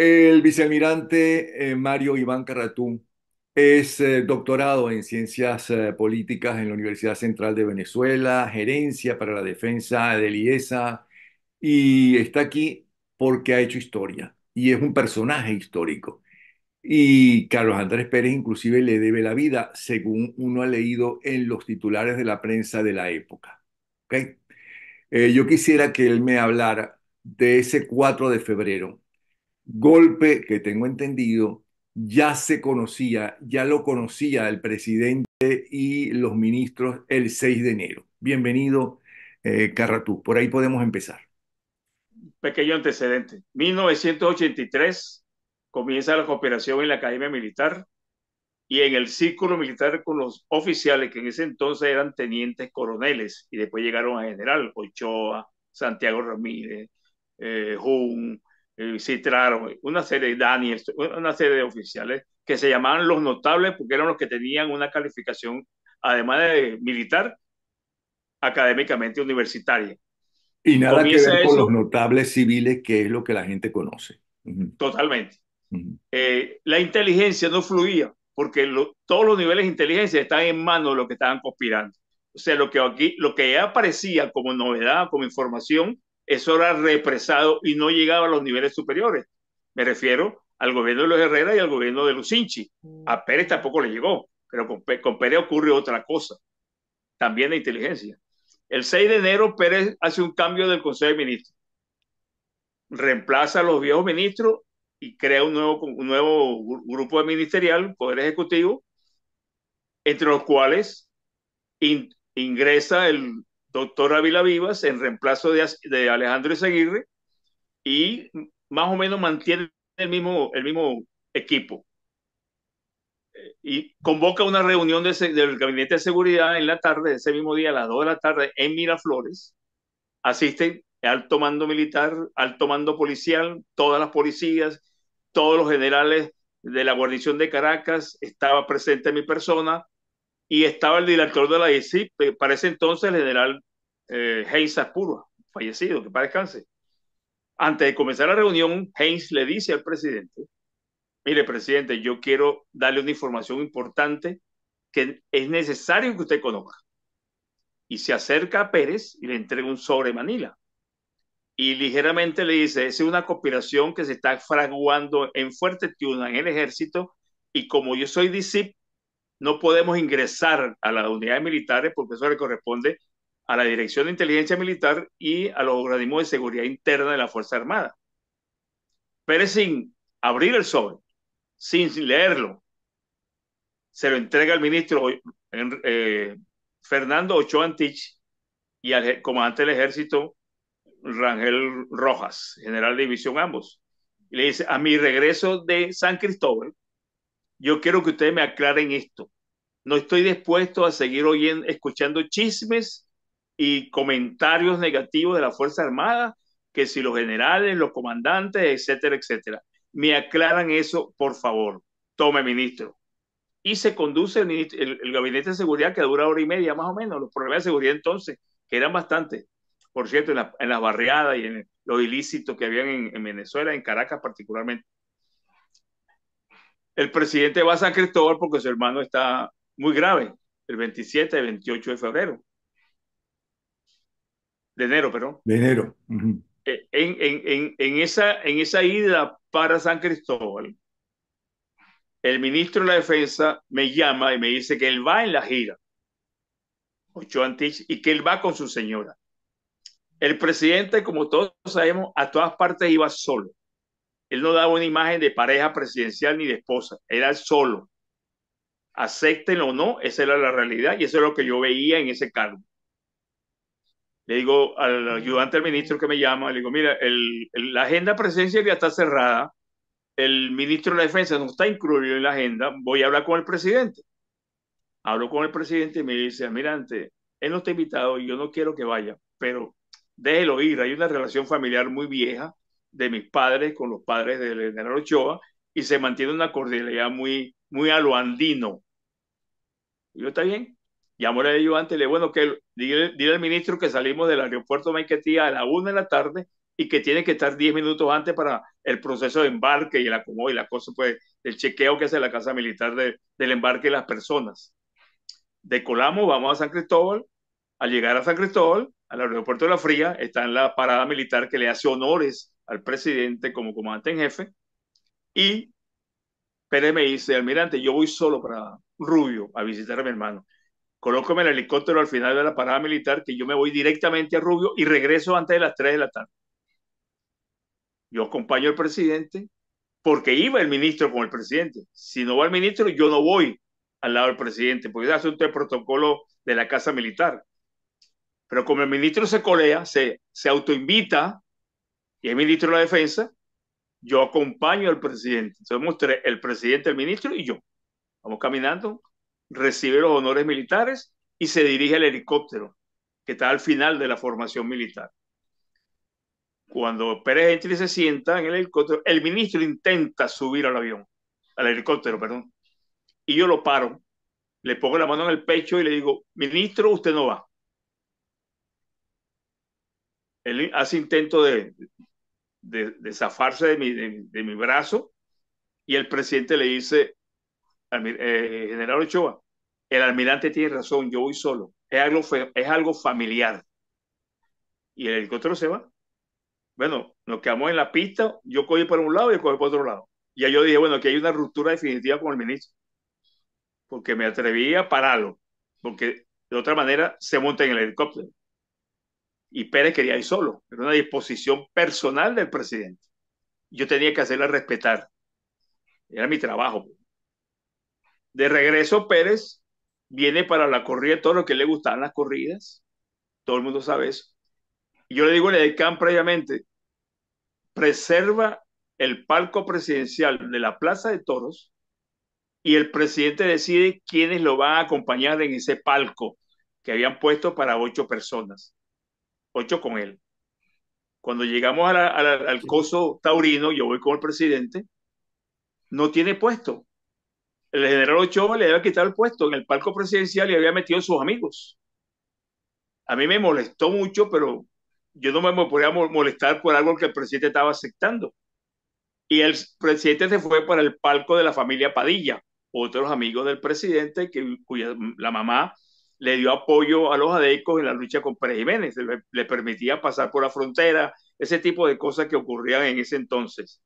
El vicealmirante eh, Mario Iván Carratún es eh, doctorado en ciencias eh, políticas en la Universidad Central de Venezuela, gerencia para la defensa de IESA y está aquí porque ha hecho historia y es un personaje histórico. Y Carlos Andrés Pérez inclusive le debe la vida, según uno ha leído en los titulares de la prensa de la época. ¿Okay? yo quisiera que él me hablara de ese 4 de febrero golpe que tengo entendido ya se conocía, ya lo conocía el presidente y los ministros el 6 de enero. Bienvenido, eh, Carratú. Por ahí podemos empezar. Pequeño antecedente. 1983 comienza la cooperación en la Academia Militar y en el círculo militar con los oficiales que en ese entonces eran tenientes coroneles y después llegaron a general, Ochoa, Santiago Ramírez, eh, Jun, citraron eh, citaron una serie de Daniel, una serie de oficiales que se llamaban los notables porque eran los que tenían una calificación, además de militar, académicamente universitaria. Y nada que ver con los notables civiles, que es lo que la gente conoce. Totalmente. Eh, la inteligencia no fluía porque todos los niveles de inteligencia están en manos de los que estaban conspirando. O sea, lo que aquí, lo que ya aparecía como novedad, como información, eso era represado y no llegaba a los niveles superiores. Me refiero al gobierno de los Herrera y al gobierno de Lucinchi. A Pérez tampoco le llegó, pero con, Pérez ocurre otra cosa, también de inteligencia. El 6 de enero Pérez hace un cambio del Consejo de Ministros, reemplaza a los viejos ministros y crea un nuevo, grupo de ministerial, Poder Ejecutivo, entre los cuales ingresa el doctor Ávila Vivas en reemplazo de, de Alejandro Seguirre y más o menos mantiene el mismo, el mismo equipo. Eh, y convoca una reunión del Gabinete de Seguridad en la tarde, ese mismo día, a las 2 de la tarde, en Miraflores. Asisten alto mando militar, alto mando policial, todas las policías, todos los generales de la guarnición de Caracas, estaba presente mi persona y estaba el director de la ICI, eh, para ese entonces el general eh, fallecido, que para descanse. Antes de comenzar la reunión, Hayes le dice al presidente, mire, presidente, yo quiero darle una información importante que es necesario que usted conozca. Y se acerca a Pérez y le entrega un sobre Manila. Y ligeramente le dice, es una conspiración que se está fraguando en Fuerte Tiuna, en el ejército, y como yo soy disip no podemos ingresar a las unidades militares porque eso le corresponde a la Dirección de Inteligencia Militar y a los organismos de seguridad interna de la Fuerza Armada. Pérez, sin abrir el sobre, sin leerlo, se lo entrega al ministro eh, Fernando Ochoa Antich y al comandante del ejército Rangel Rojas, general de división ambos. Y le dice, a mi regreso de San Cristóbal, yo quiero que ustedes me aclaren esto. No estoy dispuesto a seguir oyendo, escuchando chismes y comentarios negativos de la Fuerza Armada, que si los generales, los comandantes, etcétera, etcétera. Me aclaran eso, por favor. Tome, ministro. Y se conduce el, gabinete de seguridad que dura hora y media más o menos. Los problemas de seguridad entonces, que eran bastantes, por cierto, en, las barriadas y en los ilícitos que habían en, en Venezuela, en Caracas particularmente. El presidente va a San Cristóbal porque su hermano está muy grave, el 27 y 28 de febrero de enero, perdón. De enero. Eh, en, esa, en esa ida para San Cristóbal, el ministro de la Defensa me llama y me dice que él va en la gira, ocho Antich, y que él va con su señora. El presidente, como todos sabemos, a todas partes iba solo. Él no daba una imagen de pareja presidencial ni de esposa, era solo. Aceptenlo o no, esa era la realidad y eso es lo que yo veía en ese cargo le digo al ayudante del ministro que me llama, le digo, mira, el, la agenda presidencial ya está cerrada, el ministro de la Defensa no está incluido en la agenda, voy a hablar con el presidente. Hablo con el presidente y me dice, almirante, él no está invitado y yo no quiero que vaya, pero déjelo ir, hay una relación familiar muy vieja de mis padres con los padres del general Ochoa y se mantiene una cordialidad muy, muy a lo andino. Y yo, está bien, llamó el ayudante y le bueno, que dile, al ministro que salimos del aeropuerto Maiquetía a la una de la tarde y que tiene que estar 10 minutos antes para el proceso de embarque y el acomodo y la cosa, pues, el chequeo que hace la Casa Militar del embarque de las personas. Decolamos, vamos a San Cristóbal. Al llegar a San Cristóbal, al aeropuerto de La Fría, está en la parada militar que le hace honores al presidente como comandante en jefe. Y Pérez me dice, almirante, yo voy solo para Rubio a visitar a mi hermano colócame el helicóptero al final de la parada militar, que yo me voy directamente a Rubio y regreso antes de las 3 de la tarde. Yo acompaño al presidente porque iba el ministro con el presidente. Si no va el ministro, yo no voy al lado del presidente, porque es asunto de protocolo de la Casa Militar. Pero como el ministro se colea, se, se autoinvita y es ministro de la Defensa, yo acompaño al presidente. Entonces, mostré el presidente, el ministro y yo. Vamos caminando recibe los honores militares y se dirige al helicóptero, que está al final de la formación militar. Cuando Pérez Gentile se sienta en el helicóptero, el ministro intenta subir al avión, al helicóptero, perdón, y yo lo paro, le pongo la mano en el pecho y le digo, ministro, usted no va. Él hace intento de, de, zafarse de mi brazo y el presidente le dice, eh, general Ochoa, el almirante tiene razón, yo voy solo. Es algo, es algo familiar. Y el helicóptero se va. Bueno, nos quedamos en la pista, yo cogí por un lado y cogí por otro lado. Y yo dije, bueno, aquí hay una ruptura definitiva con el ministro. Porque me atreví a pararlo. Porque de otra manera se monta en el helicóptero. Y Pérez quería ir solo. Era una disposición personal del presidente. Yo tenía que hacerla respetar. Era mi trabajo. Pues. De regreso Pérez viene para la corrida, todo lo que le gustaban las corridas, todo el mundo sabe eso. Yo le digo a Edecán previamente, preserva el palco presidencial de la Plaza de Toros y el presidente decide quiénes lo van a acompañar en ese palco que habían puesto para ocho personas, ocho con él. Cuando llegamos al coso taurino, yo voy con el presidente, no tiene puesto el general Ochoa le había quitado el puesto en el palco presidencial y había metido a sus amigos. A mí me molestó mucho, pero yo no me podía molestar por algo que el presidente estaba aceptando. Y el presidente se fue para el palco de la familia Padilla, otros amigos del presidente, que, cuya la mamá le dio apoyo a los adecos en la lucha con Pérez Jiménez, le, le permitía pasar por la frontera, ese tipo de cosas que ocurrían en ese entonces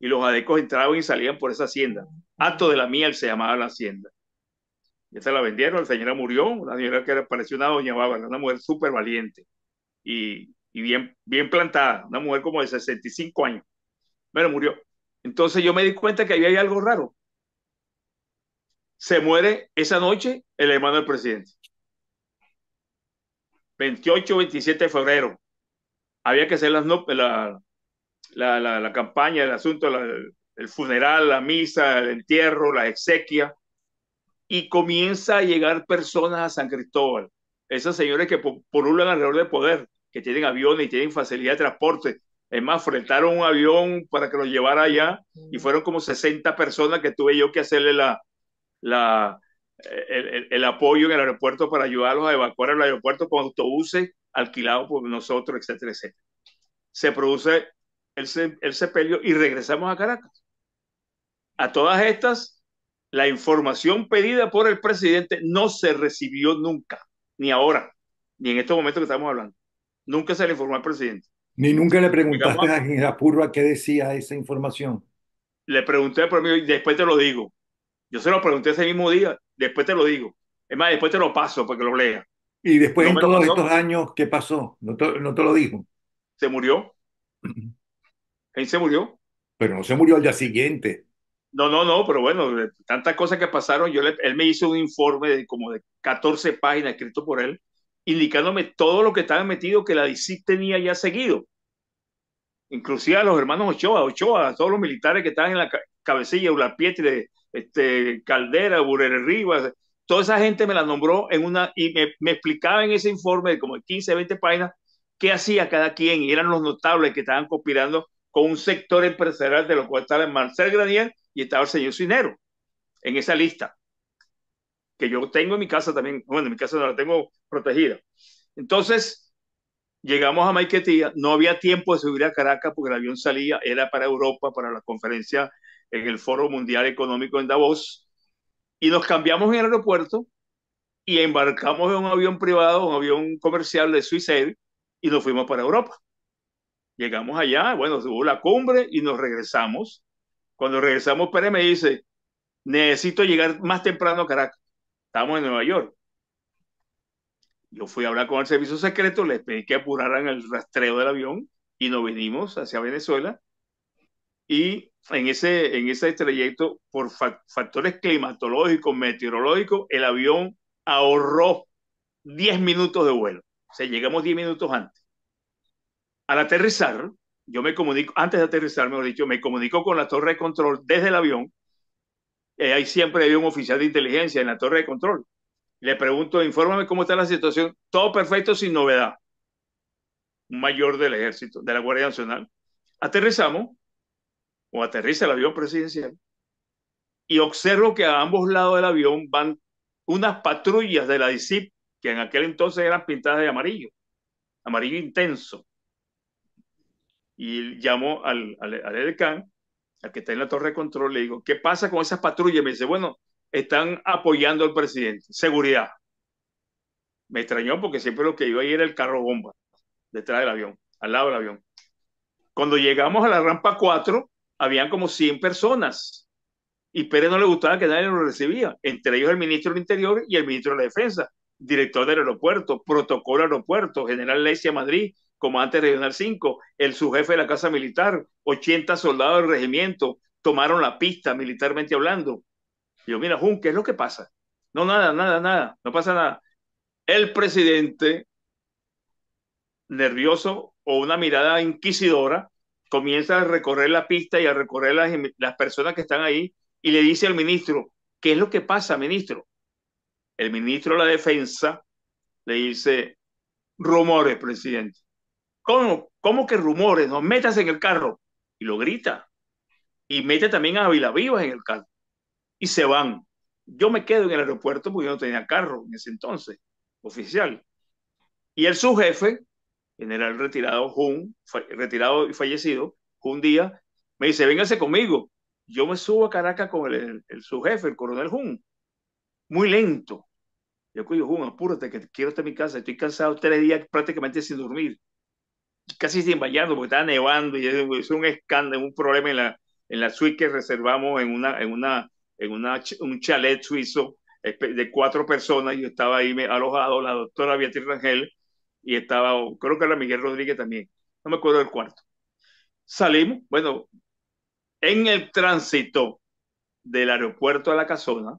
y los adecos entraban y salían por esa hacienda. Acto de la Miel se llamaba la hacienda. Y esa la vendieron, la señora murió, La señora que parecía una doña bárbara, una mujer súper valiente y, bien, plantada, una mujer como de 65 años. Bueno, murió. Entonces yo me di cuenta que ahí había algo raro. Se muere esa noche el hermano del presidente. 28, 27 de febrero. Había que hacer las, la, la, campaña, el asunto, el funeral, la misa, el entierro, la exequia. y comienza a llegar personas a San Cristóbal. Esas señores que por pululan alrededor del poder, que tienen aviones y tienen facilidad de transporte. Es más, fretaron un avión para que nos llevara allá y mm. fueron como 60 personas que tuve yo que hacerle la, la, eh, el, apoyo en el aeropuerto para ayudarlos a evacuar el aeropuerto con autobuses alquilados por nosotros, etcétera, etcétera. Se produce él se, y regresamos a Caracas. A todas estas, la información pedida por el presidente no se recibió nunca, ni ahora, ni en estos momentos que estamos hablando. Nunca se le informó al presidente. Ni nunca le preguntaste a Girapurba qué decía esa información. Le pregunté, y después te lo digo. Yo se lo pregunté ese mismo día, después te lo digo. Es más, después te lo paso para que lo lea ¿Y después en todos estos años qué pasó? ¿No te, ¿No te, lo dijo? Se murió. Él se murió. Pero no se murió al día siguiente. No, no, no, pero bueno, tantas cosas que pasaron, yo él me hizo un informe de como de 14 páginas escrito por él, indicándome todo lo que estaba metido que la DICI tenía ya seguido. Inclusive a los hermanos Ochoa, Ochoa, a todos los militares que estaban en la cabecilla, Ular este, Caldera, Burere Rivas, toda esa gente me la nombró en una, y me, explicaba en ese informe de como 15, 20 páginas qué hacía cada quien, y eran los notables que estaban conspirando con un sector empresarial de lo cual estaba Marcel Granier y estaba el señor sinero en esa lista, que yo tengo en mi casa también, bueno, en mi casa no la tengo protegida. Entonces, llegamos a Maiquetía, no había tiempo de subir a Caracas porque el avión salía, era para Europa, para la conferencia en el Foro Mundial Económico en Davos, y nos cambiamos en el aeropuerto y embarcamos en un avión privado, un avión comercial de Suiza y nos fuimos para Europa. Llegamos allá, bueno, hubo la cumbre y nos regresamos. Cuando regresamos, Pérez me dice, necesito llegar más temprano a Caracas. Estamos en Nueva York. Yo fui a hablar con el servicio secreto, les pedí que apuraran el rastreo del avión y nos vinimos hacia Venezuela. Y en ese, en ese trayecto, por factores climatológicos, meteorológicos, el avión ahorró 10 minutos de vuelo. O sea, llegamos 10 minutos antes. Al aterrizar, yo me comunico, antes de aterrizar, mejor dicho, me comunico con la torre de control desde el avión. Eh, ahí siempre había un oficial de inteligencia en la torre de control. Le pregunto, infórmame cómo está la situación. Todo perfecto, sin novedad. Un mayor del ejército, de la Guardia Nacional. Aterrizamos, o aterriza el avión presidencial, y observo que a ambos lados del avión van unas patrullas de la DICIP, que en aquel entonces eran pintadas de amarillo, amarillo intenso y llamo al, al, al al que está en la torre de control, le digo, ¿qué pasa con esas patrullas? Me dice, bueno, están apoyando al presidente, seguridad. Me extrañó porque siempre lo que iba ahí era el carro bomba, detrás del avión, al lado del avión. Cuando llegamos a la rampa 4, habían como 100 personas y Pérez no le gustaba que nadie lo recibía, entre ellos el ministro del Interior y el ministro de la Defensa, director del aeropuerto, protocolo aeropuerto, general Lecia Madrid, como antes regional 5, el subjefe de la Casa Militar, 80 soldados del regimiento tomaron la pista militarmente hablando. yo, mira, Jun, ¿qué es lo que pasa? No, nada, nada, nada, no pasa nada. El presidente, nervioso o una mirada inquisidora, comienza a recorrer la pista y a recorrer las personas que están ahí y le dice al ministro, ¿qué es lo que pasa, ministro? El ministro de la Defensa le dice, rumores, presidente. ¿Cómo, ¿Cómo que rumores? No, metas en el carro. Y lo grita. Y mete también a ávila Vivas en el carro. Y se van. Yo me quedo en el aeropuerto porque yo no tenía carro en ese entonces, oficial. Y el subjefe, general retirado, Jun, retirado y fallecido, un día me dice, véngase conmigo. Yo me subo a Caracas con el, subjefe, el coronel Jun. Muy lento, yo cuido, Jun, apúrate, que quiero estar en mi casa, estoy cansado tres días prácticamente sin dormir casi sin bañarnos porque estaba nevando y pues, es un escándalo, un problema en la, en la suite que reservamos en una, en una, en una, un chalet suizo de cuatro personas. Yo estaba ahí alojado, la doctora Beatriz Rangel y estaba, creo que era Miguel Rodríguez también. No me acuerdo del cuarto. Salimos, bueno, en el tránsito del aeropuerto a la casona,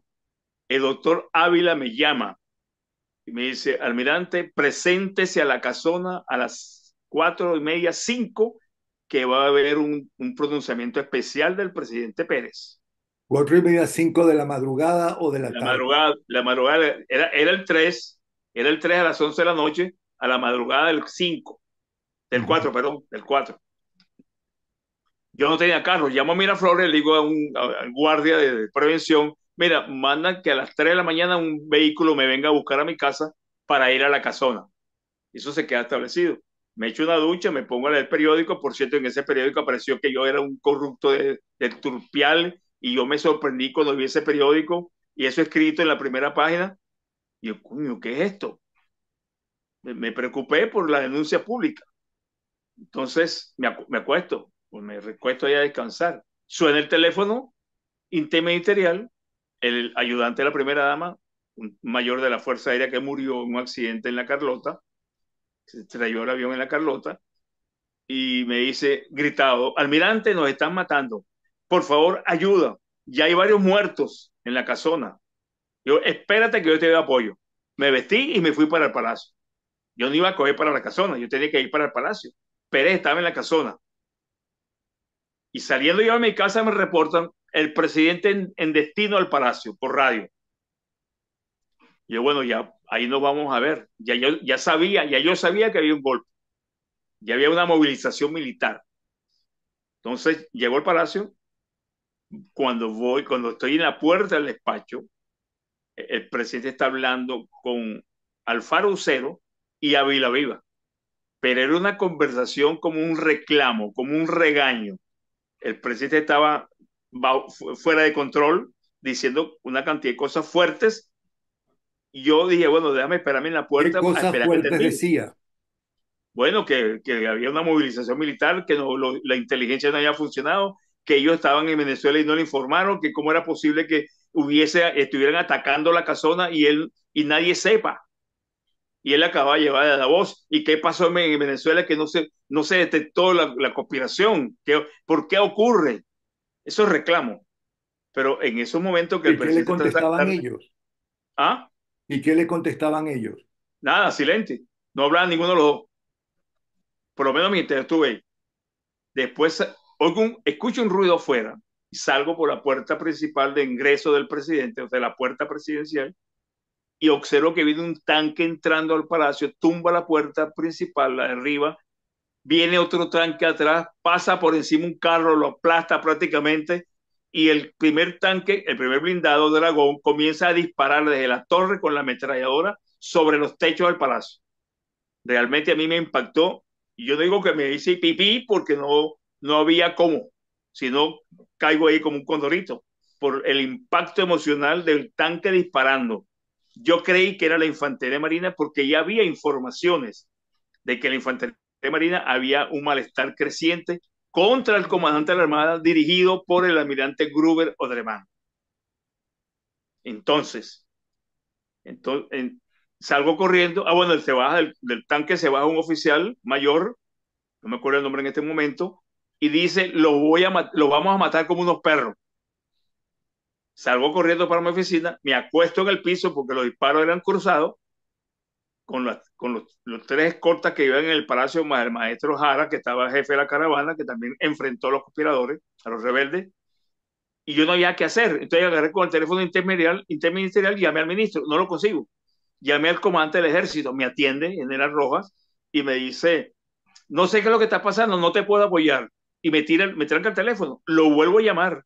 el doctor Ávila me llama y me dice, almirante, preséntese a la casona a las cuatro y media, cinco, que va a haber un, pronunciamiento especial del presidente Pérez. Cuatro y media, cinco de la madrugada o de la, tarde. Madrugada, la madrugada era, era el tres era el tres a las once de la noche, a la madrugada del cinco, del cuatro perdón, del cuatro Yo no tenía carro, llamo a Miraflores, le digo a un, guardia de, prevención, mira, mandan que a las tres de la mañana un vehículo me venga a buscar a mi casa para ir a la casona. Eso se queda establecido me echo una ducha, me pongo a leer el periódico. Por cierto, en ese periódico apareció que yo era un corrupto de, turpial y yo me sorprendí cuando vi ese periódico y eso escrito en la primera página. Y yo, coño, ¿qué es esto? Me, preocupé por la denuncia pública. Entonces me, acuesto, pues me recuesto ya a descansar. Suena el teléfono interministerial, el ayudante de la primera dama, un mayor de la Fuerza Aérea que murió en un accidente en La Carlota, se trayó el avión en la Carlota, y me dice, gritado, almirante, nos están matando, por favor, ayuda, ya hay varios muertos en la casona. Yo, espérate que yo te doy apoyo. Me vestí y me fui para el palacio. Yo no iba a coger para la casona, yo tenía que ir para el palacio. Pérez estaba en la casona. Y saliendo yo a mi casa me reportan el presidente en, destino al palacio por radio. yo, bueno, ya ahí nos vamos a ver. Ya yo ya sabía, ya yo sabía que había un golpe, ya había una movilización militar. Entonces llegó al palacio, cuando voy, cuando estoy en la puerta del despacho, e, el presidente está hablando con Alfaro Ucero y Avila Viva, pero era una conversación como un reclamo, como un regaño. El presidente estaba fuera de control, diciendo una cantidad de cosas fuertes yo dije, bueno, déjame esperarme en la puerta. ¿Qué cosas fuertes decía? Bueno, que, que, había una movilización militar, que no, la inteligencia no había funcionado, que ellos estaban en Venezuela y no le informaron, que cómo era posible que hubiese, estuvieran atacando la casona y, él, y nadie sepa. Y él acababa de llevar a la voz. ¿Y qué pasó en Venezuela que no se, no se detectó la, la conspiración? ¿Qué, ¿Por qué ocurre? Eso es reclamo. Pero en esos momentos que el presidente... ¿Qué le contestaban ellos? ¿Ah? ¿Y qué le contestaban ellos? Nada, silencio. No hablaban ninguno de los dos. Por lo menos mientras estuve ahí. Después escucho un ruido afuera y salgo por la puerta principal de ingreso del presidente, o sea, la puerta presidencial, y observo que viene un tanque entrando al palacio, tumba la puerta principal, la de arriba, viene otro tanque atrás, pasa por encima un carro, lo aplasta prácticamente y el primer tanque, el primer blindado Dragón, comienza a disparar desde la torre con la ametralladora sobre los techos del palacio. Realmente a mí me impactó. Y yo digo que me hice pipí porque no, no había cómo, si caigo ahí como un condorito por el impacto emocional del tanque disparando. Yo creí que era la infantería marina porque ya había informaciones de que la infantería marina había un malestar creciente contra el comandante de la Armada dirigido por el almirante Gruber Odremán. Entonces, salgo corriendo, ah bueno, se baja del, tanque, se baja un oficial mayor, no me acuerdo el nombre en este momento, y dice, lo voy a los vamos a matar como unos perros. Salgo corriendo para mi oficina, me acuesto en el piso porque los disparos eran cruzados con, con los, los, tres cortas que iban en el palacio, más el maestro Jara, que estaba jefe de la caravana, que también enfrentó a los conspiradores, a los rebeldes, y yo no había qué hacer. Entonces agarré con el teléfono interministerial, interministerial y llamé al ministro, no lo consigo. Llamé al comandante del ejército, me atiende, general Rojas, y me dice, no sé qué es lo que está pasando, no te puedo apoyar. Y me, tira, me tranca el teléfono, lo vuelvo a llamar.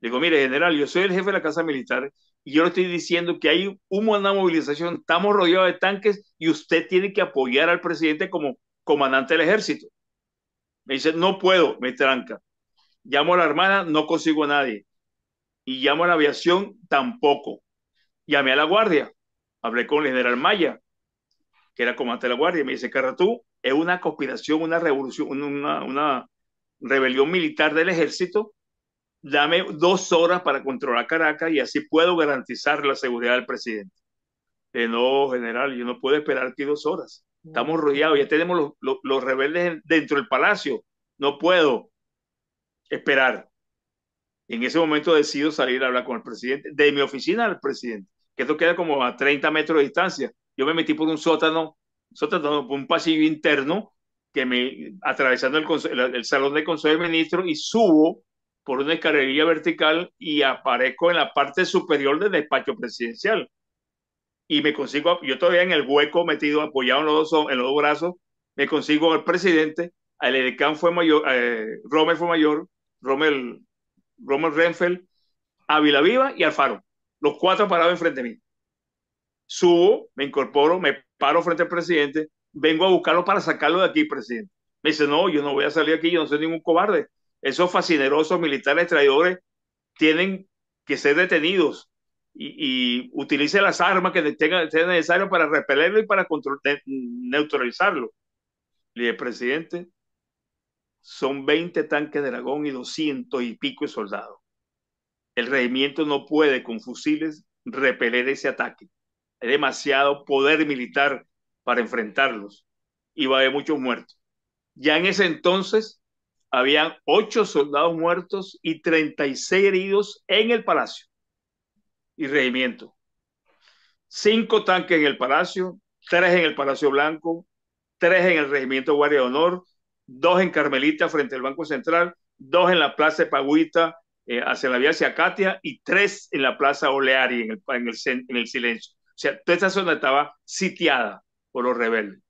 Digo, mire, general, yo soy el jefe de la Casa Militar y yo le estoy diciendo que hay humo movilización, estamos rodeados de tanques y usted tiene que apoyar al presidente como comandante del ejército. Me dice, no puedo, me tranca. Llamo a la hermana, no consigo a nadie. Y llamo a la aviación, tampoco. Llamé a la guardia, hablé con el general Maya, que era comandante de la guardia, y me dice, Carratú, es una conspiración, una revolución, una rebelión militar del ejército dame dos horas para controlar Caracas y así puedo garantizar la seguridad del presidente. no, general, yo no puedo esperar aquí dos horas. Estamos rodeados, ya tenemos los, los, rebeldes dentro del palacio. No puedo esperar. En ese momento decido salir a hablar con el presidente, de mi oficina al presidente, que esto queda como a 30 metros de distancia. Yo me metí por un sótano, sótano por un pasillo interno, que me, atravesando el, el, salón del Consejo de Ministros y subo por una escalerilla vertical y aparezco en la parte superior del despacho presidencial. Y me consigo, yo todavía en el hueco metido, apoyado en los dos, en los brazos, me consigo al presidente, al edecán fue mayor, eh, Rommel fue mayor, Rommel, Renfeld, a Viva y Alfaro, los cuatro parados enfrente de mí. Subo, me incorporo, me paro frente al presidente, vengo a buscarlo para sacarlo de aquí, presidente. Me dice, no, yo no voy a salir aquí, yo no soy ningún cobarde esos fascinerosos militares traidores tienen que ser detenidos y, y utilice las armas que tenga, sea necesario para repelerlo y para neutralizarlo. Y el presidente, son 20 tanques de dragón y 200 y pico de soldados. El regimiento no puede con fusiles repeler ese ataque. Hay demasiado poder militar para enfrentarlos y va a haber muchos muertos. Ya en ese entonces, habían ocho soldados muertos y 36 heridos en el palacio y regimiento. Cinco tanques en el palacio, tres en el Palacio Blanco, tres en el Regimiento Guardia de Honor, dos en Carmelita frente al Banco Central, dos en la Plaza de Pagüita eh, hacia la vía hacia Katia y tres en la Plaza Oleari en en el silencio. O sea, toda esa zona estaba sitiada por los rebeldes.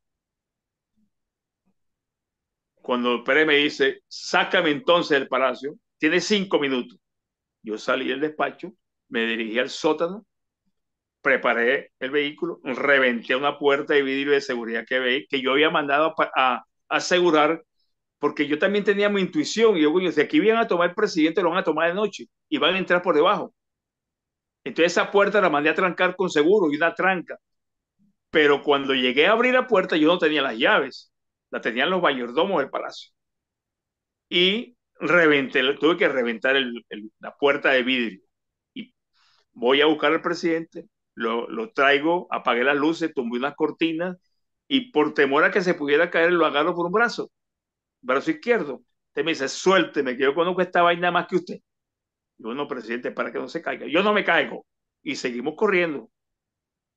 Cuando Pérez me dice, sácame entonces del palacio, tiene cinco minutos. Yo salí del despacho, me dirigí al sótano, preparé el vehículo, reventé una puerta de vidrio de seguridad que, que yo había mandado a, asegurar, porque yo también tenía mi intuición. Y yo, coño, si aquí vienen a tomar el presidente, lo van a tomar de noche y van a entrar por debajo. Entonces esa puerta la mandé a trancar con seguro y una tranca. Pero cuando llegué a abrir la puerta, yo no tenía las llaves la tenían los mayordomos del palacio. Y reventé, tuve que reventar la puerta de vidrio. Y voy a buscar al presidente, lo, traigo, apagué las luces, tumbé unas cortinas y por temor a que se pudiera caer, lo agarro por un brazo, brazo izquierdo. Usted me dice, suélteme, que yo conozco esta vaina más que usted. Y yo, no, presidente, para que no se caiga. Yo no me caigo. Y seguimos corriendo.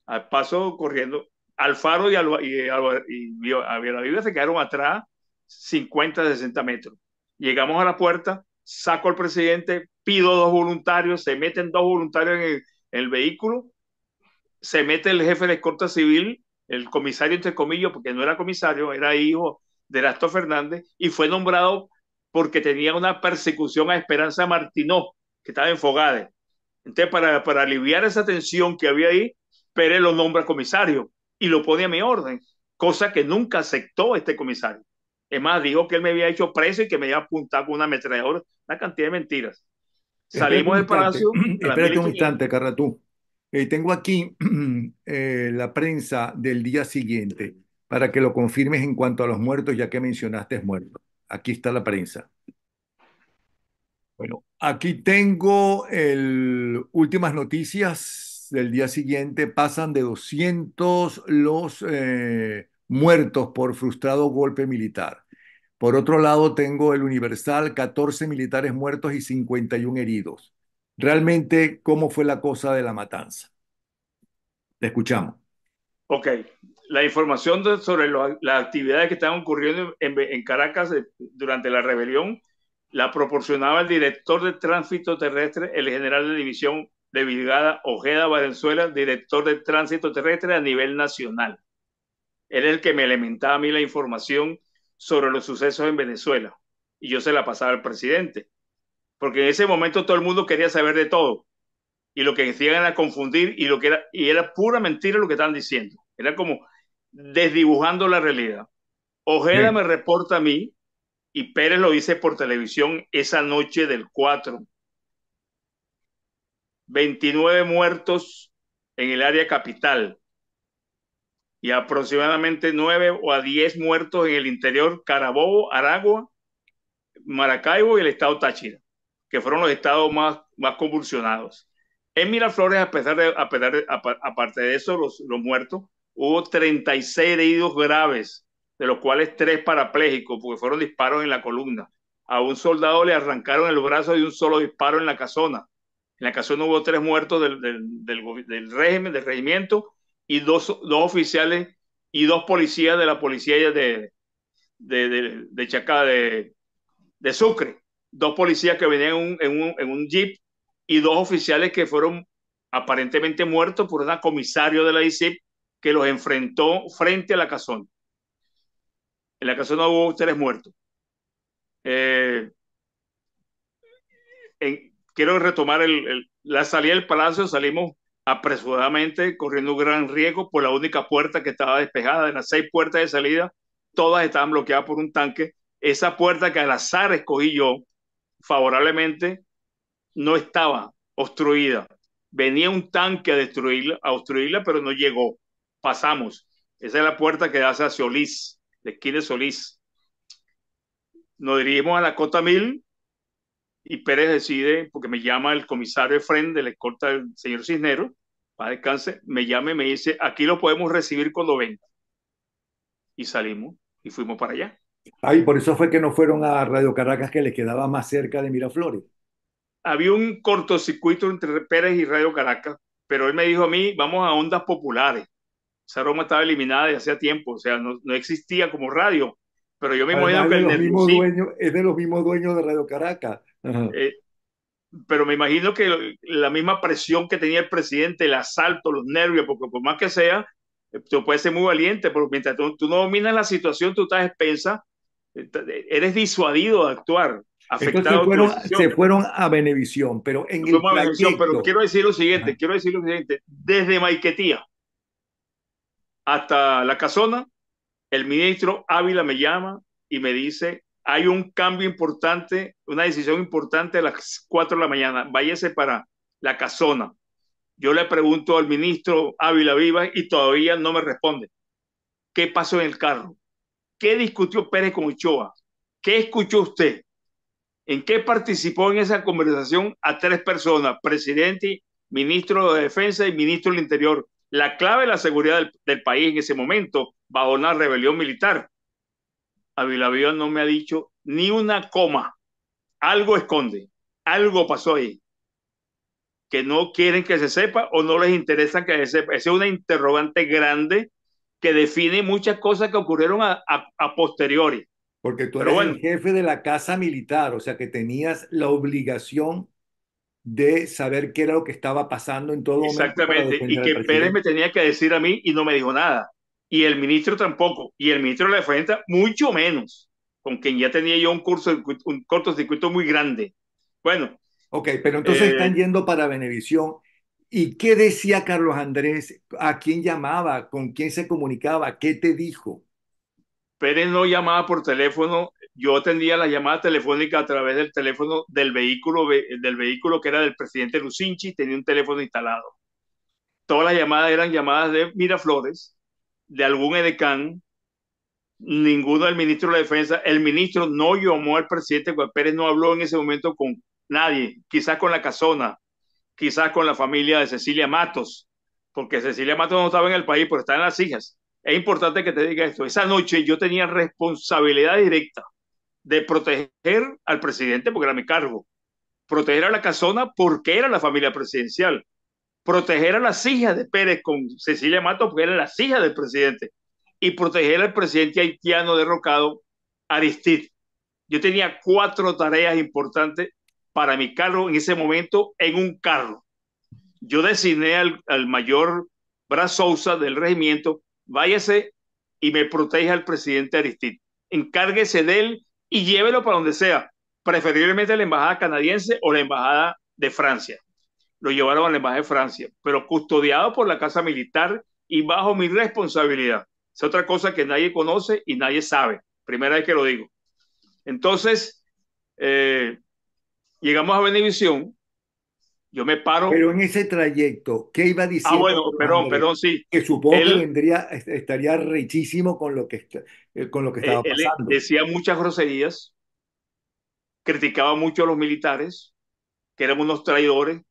Al paso corriendo, Alfaro y, Alba, y, Alba, y se quedaron atrás 50, 60 metros. Llegamos a la puerta, saco al presidente, pido dos voluntarios, se meten dos voluntarios en el, vehículo, se mete el jefe de corta civil, el comisario entre comillas, porque no era comisario, era hijo de Erasto Fernández, y fue nombrado porque tenía una persecución a Esperanza Martínez, que estaba en Fogade. Entonces, para, para aliviar esa tensión que había ahí, Pérez lo nombra comisario y lo pone a mi orden, cosa que nunca aceptó este comisario. Es más, dijo que él me había hecho preso y que me iba a apuntar con una ametralladora, una cantidad de mentiras. Salimos del palacio. Espérate un instante, Carratú. Eh, tengo aquí eh, la prensa del día siguiente para que lo confirmes en cuanto a los muertos, ya que mencionaste muertos. Aquí está la prensa. Bueno, aquí tengo el, últimas noticias del día siguiente pasan de 200 los eh, muertos por frustrado golpe militar. Por otro lado, tengo el Universal, 14 militares muertos y 51 heridos. Realmente, ¿cómo fue la cosa de la matanza? Te escuchamos. Ok, la información sobre las actividades que estaban ocurriendo en, Caracas eh, durante la rebelión la proporcionaba el director de tránsito terrestre, el general de división de Brigada Ojeda Venezuela, director de tránsito terrestre a nivel nacional. Era el que me alimentaba a mí la información sobre los sucesos en Venezuela y yo se la pasaba al presidente, porque en ese momento todo el mundo quería saber de todo y lo que decían era confundir y lo que era y era pura mentira lo que estaban diciendo. Era como desdibujando la realidad. Ojeda me reporta a mí y Pérez lo hice por televisión esa noche del 4 29 muertos en el área capital y aproximadamente 9 o a 10 muertos en el interior Carabobo, Aragua, Maracaibo y el estado Táchira, que fueron los estados más, más convulsionados. En Miraflores, a pesar de, a pesar aparte de eso, los, los muertos, hubo 36 heridos graves, de los cuales tres parapléjicos, porque fueron disparos en la columna. A un soldado le arrancaron el brazo de un solo disparo en la casona en la ocasión hubo tres muertos del, régimen, del regimiento, y dos, oficiales y dos policías de la policía de, de, de, Chacá, de, Sucre. Dos policías que venían en un, jeep y dos oficiales que fueron aparentemente muertos por un comisario de la ICIP que los enfrentó frente a la casona. En la casona hubo tres muertos. Eh, en, quiero retomar el, la salida del palacio, salimos apresuradamente, corriendo un gran riesgo por la única puerta que estaba despejada, de las seis puertas de salida, todas estaban bloqueadas por un tanque. Esa puerta que al azar escogí yo, favorablemente, no estaba obstruida. Venía un tanque a destruirla, a obstruirla, pero no llegó. Pasamos. Esa es la puerta que da hacia Solís, de esquina de Solís. Nos dirigimos a la Cota Mil, y Pérez decide, porque me llama el comisario Efren de la corta del señor Cisnero, para descanse, me llama y me dice, aquí lo podemos recibir cuando venga. Y salimos y fuimos para allá. Ay, por eso fue que no fueron a Radio Caracas, que les quedaba más cerca de Miraflores. Había un cortocircuito entre Pérez y Radio Caracas, pero él me dijo a mí, vamos a ondas populares. Esa Roma estaba eliminada de hacía tiempo, o sea, no, no existía como radio. Pero yo me imagino que dueño, es de los mismos dueños de Radio Caracas. Eh, pero me imagino que la misma presión que tenía el presidente, el asalto, los nervios, porque por más que sea, eh, tú puedes ser muy valiente, pero mientras tú, no dominas la situación, tú estás expensa, eh, eres disuadido de actuar. Afectado se fueron, a Benevisión, pero en el Pero quiero decir lo siguiente, quiero decir lo siguiente, desde Maiquetía hasta La Casona, el ministro Ávila me llama y me dice hay un cambio importante, una decisión importante a las 4 de la mañana. Váyase para la casona. Yo le pregunto al ministro Ávila viva y todavía no me responde. ¿Qué pasó en el carro? ¿Qué discutió Pérez con Ochoa? ¿Qué escuchó usted? ¿En qué participó en esa conversación a tres personas? Presidente, ministro de Defensa y ministro del Interior. La clave de la seguridad del, del país en ese momento bajo una rebelión militar. Avilaviva no me ha dicho ni una coma. Algo esconde, algo pasó ahí. Que no quieren que se sepa o no les interesa que se sepa. Esa es una interrogante grande que define muchas cosas que ocurrieron a, a, posteriori. Porque tú eres el jefe de la casa militar, o sea que tenías la obligación de saber qué era lo que estaba pasando en todo momento. Exactamente, y que Pérez me tenía que decir a mí y no me dijo nada y el ministro tampoco, y el ministro de la Defensa mucho menos, con quien ya tenía yo un, curso, un cortocircuito muy grande. Bueno. Ok, pero entonces están eh, yendo para Benevisión. ¿Y qué decía Carlos Andrés? ¿A quién llamaba? ¿Con quién se comunicaba? ¿Qué te dijo? Pérez no llamaba por teléfono, yo tenía la llamada telefónica a través del teléfono del vehículo, del vehículo que era del presidente Lucinchi, tenía un teléfono instalado. Todas las llamadas eran llamadas de Miraflores, de algún edecán, ninguno del ministro de la Defensa, el ministro no llamó al presidente Juan Pérez, no habló en ese momento con nadie, quizás con la casona, quizás con la familia de Cecilia Matos, porque Cecilia Matos no estaba en el país, pero está en las hijas. Es importante que te diga esto. Esa noche yo tenía responsabilidad directa de proteger al presidente, porque era mi cargo, proteger a la casona porque era la familia presidencial proteger a las hijas de Pérez con Cecilia Mato, porque era las hija del presidente, y proteger al presidente haitiano derrocado, Aristide. Yo tenía cuatro tareas importantes para mi carro en ese momento en un carro. Yo designé al, mayor Sousa del regimiento, váyase y me proteja al presidente Aristide. Encárguese de él y llévelo para donde sea, preferiblemente a la embajada canadiense o la embajada de Francia lo llevaron a la Embajada de Francia, pero custodiado por la Casa Militar y bajo mi responsabilidad. Es otra cosa que nadie conoce y nadie sabe. Primera vez que lo digo. Entonces, eh, llegamos a Benevisión, yo me paro. Pero en ese trayecto, ¿qué iba ah, diciendo? Ah, bueno, perdón, perdón, sí. Que supongo que vendría, estaría richísimo con lo que, eh, con lo que estaba eh, pasando. decía muchas groserías, criticaba mucho a los militares, que eran unos traidores,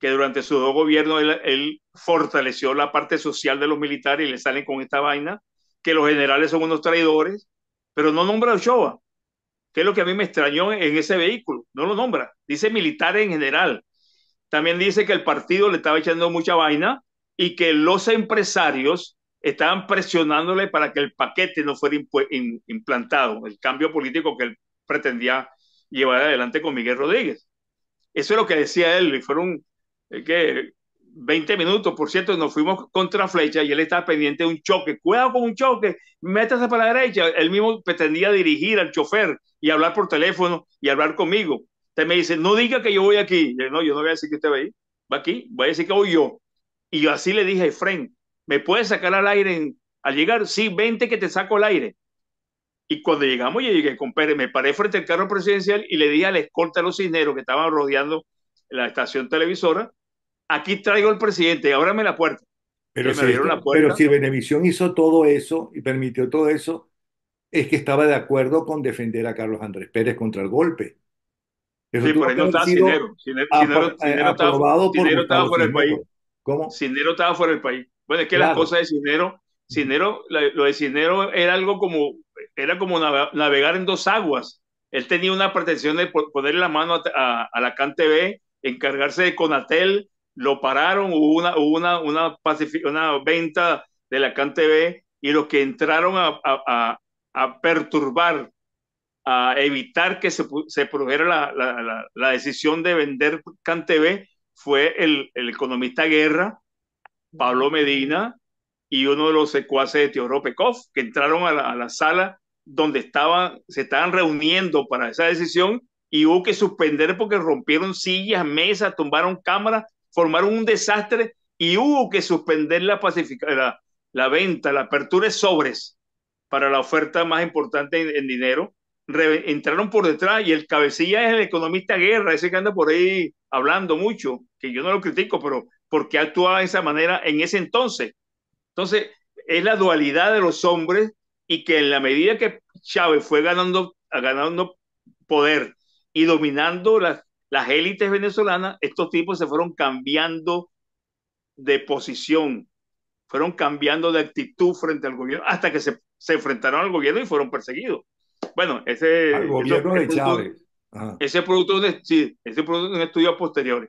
que durante sus dos gobiernos él, fortaleció la parte social de los militares y le salen con esta vaina, que los generales son unos traidores, pero no nombra a Ochoa, que es lo que a mí me extrañó en ese vehículo, no lo nombra, dice militares en general. También dice que el partido le estaba echando mucha vaina y que los empresarios estaban presionándole para que el paquete no fuera implantado, el cambio político que él pretendía llevar adelante con Miguel Rodríguez. Eso es lo que decía él, y fueron que 20 minutos, por cierto, nos fuimos contra flecha y él estaba pendiente de un choque. Cuidado con un choque, métase para la derecha. Él mismo pretendía dirigir al chofer y hablar por teléfono y hablar conmigo. Usted me dice, no diga que yo voy aquí. Yo, no, yo no voy a decir que usted va ahí. Va aquí, voy a decir que voy yo. Y así le dije, fren ¿me puedes sacar al aire al llegar? Sí, vente que te saco al aire. Y cuando llegamos, yo llegué con me paré frente al carro presidencial y le di al la escolta a los cisneros que estaban rodeando la estación televisora, aquí traigo al presidente, ábrame la puerta. Pero, si, este, la puerta. pero si Benevisión hizo todo eso y permitió todo eso, es que estaba de acuerdo con defender a Carlos Andrés Pérez contra el golpe. sí, por no eh, estaba Sinero. Sinero estaba, fuera del país. ¿Cómo? Cinero estaba fuera del país. Bueno, es que la las cosas de Cinero, lo de Sinero era algo como, era como navegar en dos aguas. Él tenía una pretensión de ponerle la mano a, a, a la encargarse de Conatel, lo pararon, hubo una, una, venta de la CanTV y los que entraron a, perturbar, a evitar que se, produjera la, decisión de vender CanTV fue el, economista Guerra, Pablo Medina y uno de los secuaces de Teodoro Pekov, que entraron a la, sala donde estaban, se estaban reuniendo para esa decisión y hubo que suspender porque rompieron sillas, mesas, tumbaron cámaras formaron un desastre y hubo que suspender la, venta, la apertura de sobres para la oferta más importante en, dinero. entraron por detrás y el cabecilla es el economista Guerra, ese que anda por ahí hablando mucho, que yo no lo critico, pero porque actuaba de esa manera en ese entonces. Entonces, es la dualidad de los hombres y que en la medida que Chávez fue ganando, ganando poder y dominando las las élites venezolanas, estos tipos se fueron cambiando de posición, fueron cambiando de actitud frente al gobierno, hasta que se, enfrentaron al gobierno y fueron perseguidos. Bueno, ese... gobierno de Chávez. ese producto de, sí, ese producto un estudio posteriores.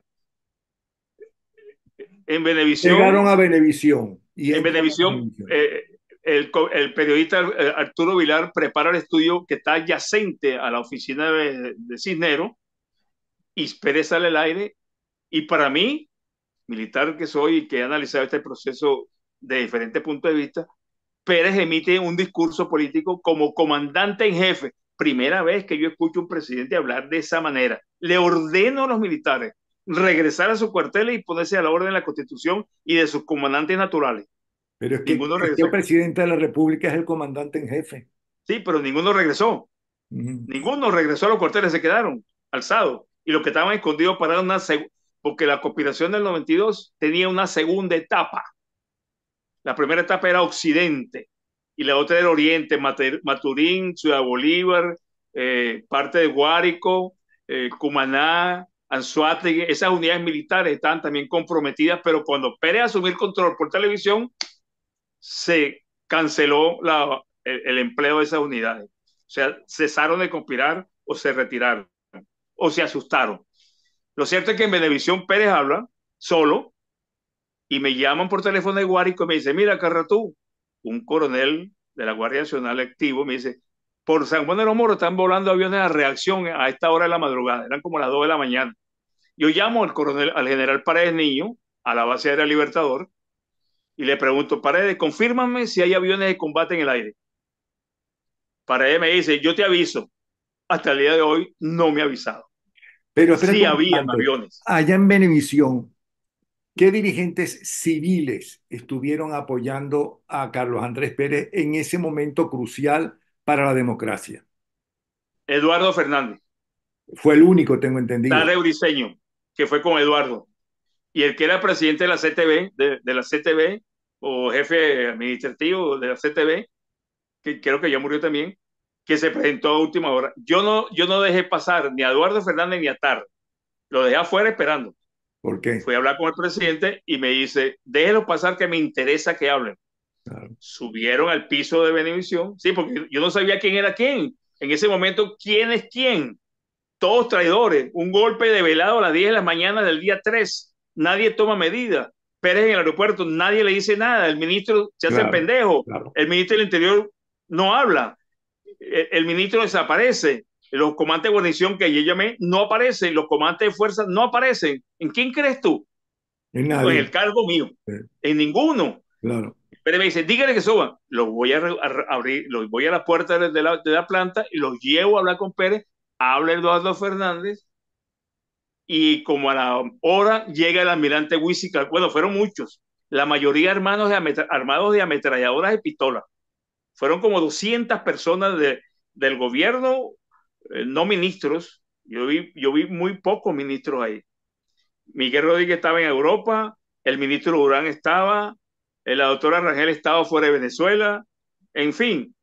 En Benevisión... Llegaron a Benevisión. Y en Benevisión, eh, el, periodista eh, Arturo Vilar prepara el estudio que está adyacente a la oficina de, de Cisnero y Pérez sale al aire. Y para mí, militar que soy y que he analizado este proceso de diferentes puntos de vista, Pérez emite un discurso político como comandante en jefe. Primera vez que yo escucho un presidente hablar de esa manera. Le ordeno a los militares regresar a su cuartel y ponerse a la orden de la Constitución y de sus comandantes naturales. Pero es que ninguno el presidente de la República es el comandante en jefe. Sí, pero ninguno regresó. Ninguno regresó a los cuarteles, se quedaron alzados y los que estaban escondidos para una porque la conspiración del 92 tenía una segunda etapa. La primera etapa era Occidente y la otra era Oriente, Maturín, Ciudad Bolívar, eh, parte de Guárico, eh, Cumaná, Anzuategui, esas unidades militares estaban también comprometidas, pero cuando Pérez asumir control por televisión, se canceló la, el empleo de esas unidades. O sea, cesaron de conspirar o se retiraron o se asustaron. Lo cierto es que en Benevisión Pérez habla solo y me llaman por teléfono de Guárico y me dice, mira, Carratú, un coronel de la Guardia Nacional activo, me dice, por San Juan de los Moros están volando aviones a reacción a esta hora de la madrugada, eran como las 2 de la mañana. Yo llamo al coronel, al general Paredes Niño, a la base aérea Libertador, y le pregunto, Paredes, confírmame si hay aviones de combate en el aire. Paredes me dice, yo te aviso. Hasta el día de hoy no me ha avisado. Pero sí había aviones. Allá en Benevisión, ¿qué dirigentes civiles estuvieron apoyando a Carlos Andrés Pérez en ese momento crucial para la democracia? Eduardo Fernández. Fue el único, tengo entendido. de Euriseño, que fue con Eduardo. Y el que era presidente de la CTV de, de la CTB, o jefe administrativo de la CTB, que creo que ya murió también, que se presentó a última hora. Yo no, yo no dejé pasar ni a Eduardo Fernández ni a Tar. Lo dejé afuera esperando. ¿Por qué? Fui a hablar con el presidente y me dice, déjelo pasar que me interesa que hablen. Subieron al piso de Benevisión. Sí, porque yo no sabía quién era quién. En ese momento, ¿quién es quién? Todos traidores. Un golpe de velado a las 10 de la mañana del día 3. Nadie toma medida. Pérez en el aeropuerto, nadie le dice nada. El ministro se hace pendejo. El ministro del Interior no habla. Eh, el, ministro desaparece, los comandantes de guarnición que yo llamé no aparecen, los comandantes de fuerza no aparecen. ¿En quién crees tú? En nadie. Pues, en el cargo mío. En ninguno. Claro. Pero me dice, dígale que suban. Los voy a, abrir, los voy a la puerta de la, planta y los llevo a hablar con Pérez. Habla Eduardo Fernández. Y como a la hora llega el almirante Huizica, bueno, fueron muchos, la mayoría hermanos de armados de ametralladoras y pistolas fueron como 200 personas de, del gobierno, eh, no ministros. Yo vi, yo vi muy pocos ministros ahí. Miguel Rodríguez estaba en Europa, el ministro Durán estaba, eh, la doctora Rangel estaba fuera de Venezuela, en fin,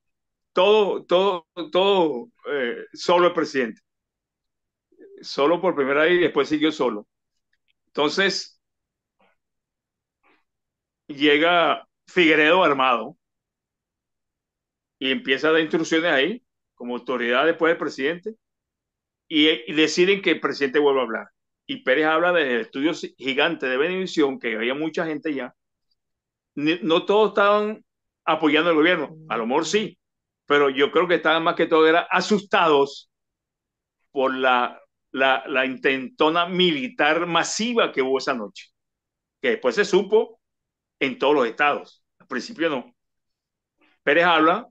todo, todo, todo, eh, solo el presidente. Solo por primera vez y después siguió solo. Entonces, llega Figueredo armado y empieza a dar instrucciones ahí, como autoridad después del presidente, y, deciden que el presidente vuelva a hablar. Y Pérez habla desde el estudio gigante de Benevisión, que había mucha gente ya. No todos estaban apoyando al gobierno, a lo mejor sí, pero yo creo que estaban más que todo era asustados por la, la intentona militar masiva que hubo esa noche, que después se supo en todos los estados. Al principio no. Pérez habla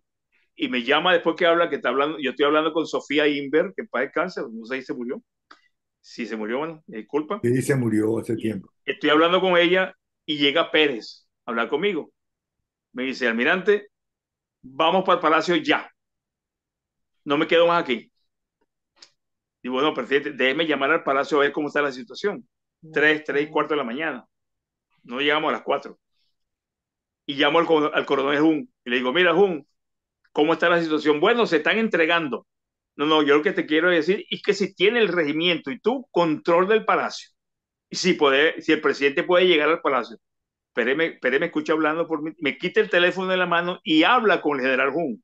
y me llama después que habla, que está hablando, yo estoy hablando con Sofía Inver, que de cáncer, no sé si se murió. Si se murió, bueno, disculpa. Sí, se murió hace tiempo. Estoy hablando con ella y llega Pérez a hablar conmigo. Me dice, almirante, vamos para el palacio ya. No me quedo más aquí. Y bueno, presidente, déjeme llamar al palacio a ver cómo está la situación. Tres, tres y cuarto de la mañana. No llegamos a las cuatro. Y llamo al, al coronel Jun y le digo, mira, Jun, ¿Cómo está la situación? Bueno, se están entregando. No, no, yo lo que te quiero decir es que si tiene el regimiento y tú control del palacio, y si, puede, si el presidente puede llegar al palacio, espéreme, me, escucha hablando por mí, me quita el teléfono de la mano y habla con el general Jun.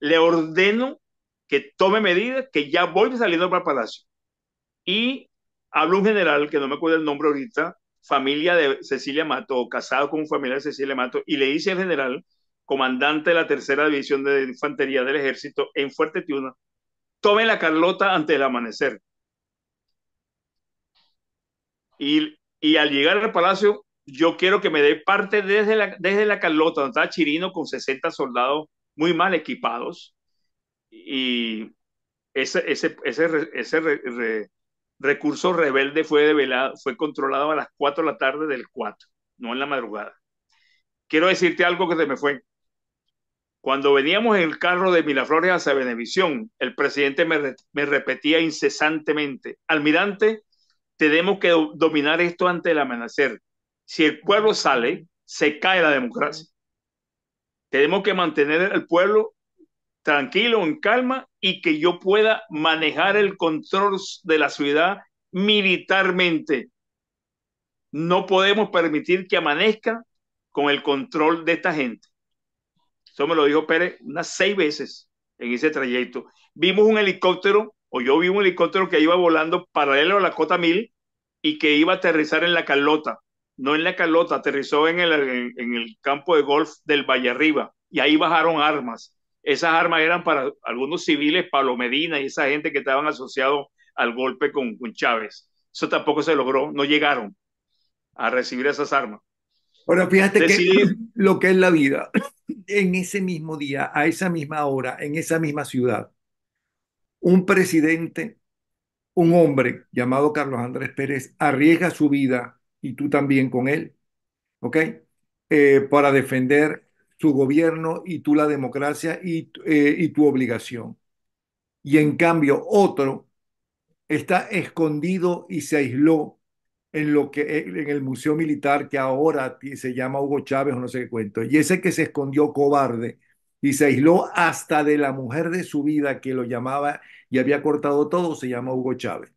Le ordeno que tome medidas, que ya voy saliendo para el palacio. Y habla un general, que no me acuerdo el nombre ahorita, familia de Cecilia Mato, casado con un familiar de Cecilia Mato, y le dice al general comandante de la tercera división de infantería del ejército en Fuerte Tiuna, tome la Carlota ante el amanecer. Y, al llegar al palacio, yo quiero que me dé parte desde la, desde la Carlota, donde estaba Chirino con 60 soldados muy mal equipados. Y ese, ese, ese, recurso rebelde fue, develado, fue controlado a las 4 de la tarde del 4, no en la madrugada. Quiero decirte algo que se me fue. Cuando veníamos en el carro de Milaflores hacia Benevisión, el presidente me, repetía incesantemente, almirante, tenemos que dominar esto antes del amanecer. Si el pueblo sale, se cae la democracia. Tenemos que mantener al pueblo tranquilo, en calma, y que yo pueda manejar el control de la ciudad militarmente. No podemos permitir que amanezca con el control de esta gente. Eso me lo dijo Pérez unas seis veces en ese trayecto. Vimos un helicóptero, o yo vi un helicóptero que iba volando paralelo a la Cota 1000 y que iba a aterrizar en la calota No en la calota aterrizó en el, en, el campo de golf del Valle Arriba y ahí bajaron armas. Esas armas eran para algunos civiles, Pablo Medina y esa gente que estaban asociados al golpe con, con Chávez. Eso tampoco se logró, no llegaron a recibir esas armas. Ahora fíjate Decidir... lo que es la vida en ese mismo día, a esa misma hora, en esa misma ciudad, un presidente, un hombre llamado Carlos Andrés Pérez, arriesga su vida y tú también con él, ¿ok? Eh, para defender su gobierno y tú la democracia y, eh, y tu obligación. Y en cambio, otro está escondido y se aisló en, lo que, eh, en el Museo Militar que ahora se llama Hugo Chávez o no sé qué cuento. Y ese que se escondió cobarde y se aisló hasta de la mujer de su vida que lo llamaba y había cortado todo, se llama Hugo Chávez.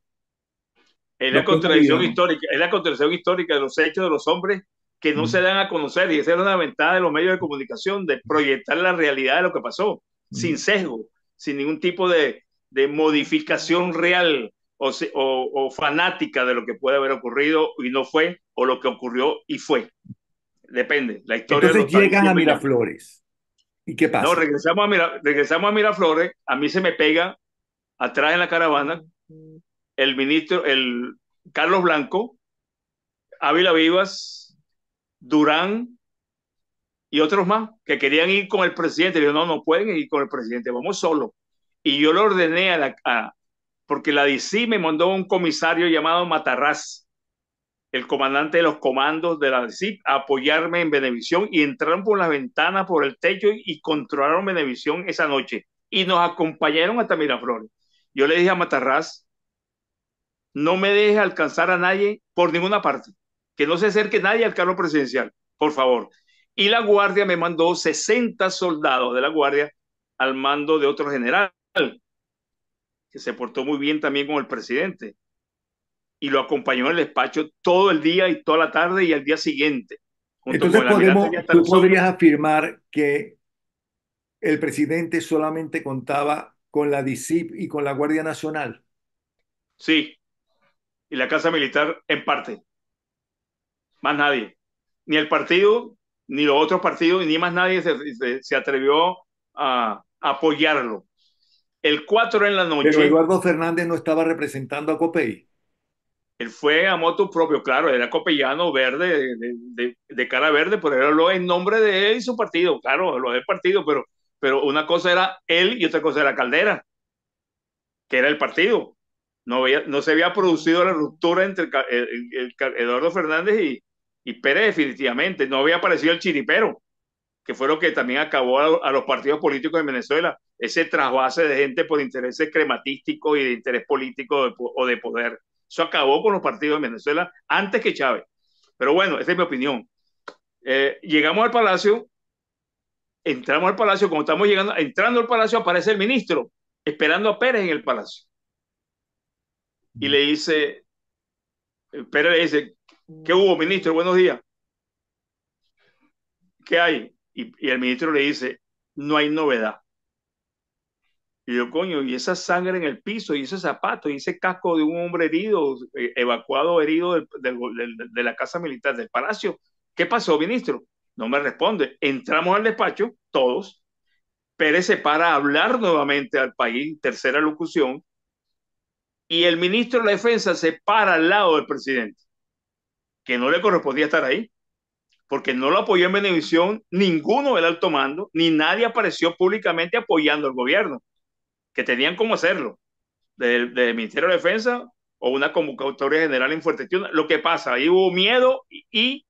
Es la, contradicción histórica, es la contradicción histórica de los hechos de los hombres que no mm. se dan a conocer y esa era una ventaja de los medios de comunicación, de mm. proyectar la realidad de lo que pasó, mm. sin sesgo, sin ningún tipo de, de modificación real o, fanática de lo que puede haber ocurrido y no fue, o lo que ocurrió y fue. Depende, la historia. Entonces llegan a Miraflores. ¿Y qué pasa? No, regresamos a, regresamos a Miraflores, a mí se me pega atrás en la caravana el ministro, el Carlos Blanco, Ávila Vivas, Durán y otros más que querían ir con el presidente. yo no, no pueden ir con el presidente, vamos solo. Y yo le ordené a la, a, porque la DICI me mandó un comisario llamado Matarraz, el comandante de los comandos de la DICI, a apoyarme en Benevisión y entraron por las ventanas, por el techo y controlaron Benevisión esa noche y nos acompañaron hasta Miraflores. Yo le dije a Matarraz, no me deje alcanzar a nadie por ninguna parte, que no se acerque nadie al carro presidencial, por favor. Y la guardia me mandó 60 soldados de la guardia al mando de otro general, que se portó muy bien también con el presidente. Y lo acompañó en el despacho todo el día y toda la tarde y al día siguiente. Entonces, tú podrías afirmar que el presidente solamente contaba con la DICIP y con la Guardia Nacional. Sí, y la Casa Militar en parte. Más nadie. Ni el partido, ni los otros partidos, ni más nadie se atrevió a apoyarlo. El 4 en la noche. Pero Eduardo Fernández no estaba representando a Copey. Él fue a moto propio, claro, era copeyano verde, de, cara verde, pero él habló en nombre de él y su partido, claro, lo del partido, pero, pero una cosa era él y otra cosa era Caldera, que era el partido. No, no se había producido la ruptura entre Eduardo Fernández y, y Pérez definitivamente, no había aparecido el chiripero, que fue lo que también acabó a, los partidos políticos de Venezuela ese trasvase de gente por intereses crematísticos y de interés político o de poder. Eso acabó con los partidos en Venezuela antes que Chávez. Pero bueno, esa es mi opinión. Eh, llegamos al palacio, entramos al palacio, cuando estamos llegando, entrando al palacio aparece el ministro esperando a Pérez en el palacio. Y le dice, eh, Pérez le dice, ¿qué hubo, ministro? Buenos días. ¿Qué hay? y el ministro le dice, no hay novedad. Y yo, coño, y esa sangre en el piso, y ese zapato, y ese casco de un hombre herido, eh, evacuado herido de la casa militar del palacio. ¿Qué pasó, ministro? No me responde. Entramos al despacho, todos. Pérez se para a hablar nuevamente al país, tercera locución, y el ministro de la Defensa se para al lado del presidente, que no le correspondía estar ahí, porque no lo apoyó en Benevisión ninguno del alto mando, ni nadie apareció públicamente apoyando al gobierno que tenían cómo hacerlo, del, Ministerio de Defensa o una convocatoria general en Tiuna. Lo que pasa, ahí hubo miedo y,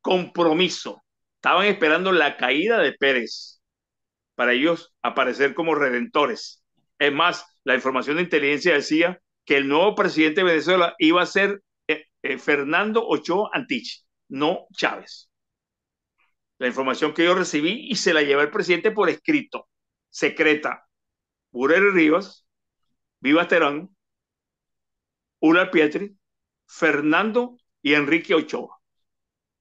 compromiso. Estaban esperando la caída de Pérez para ellos aparecer como redentores. Es más, la información de inteligencia decía que el nuevo presidente de Venezuela iba a ser eh, eh, Fernando Ochoa Antich, no Chávez. La información que yo recibí y se la lleva el presidente por escrito, secreta. Burel Rivas, Viva Terán, Ular Pietri, Fernando y Enrique Ochoa.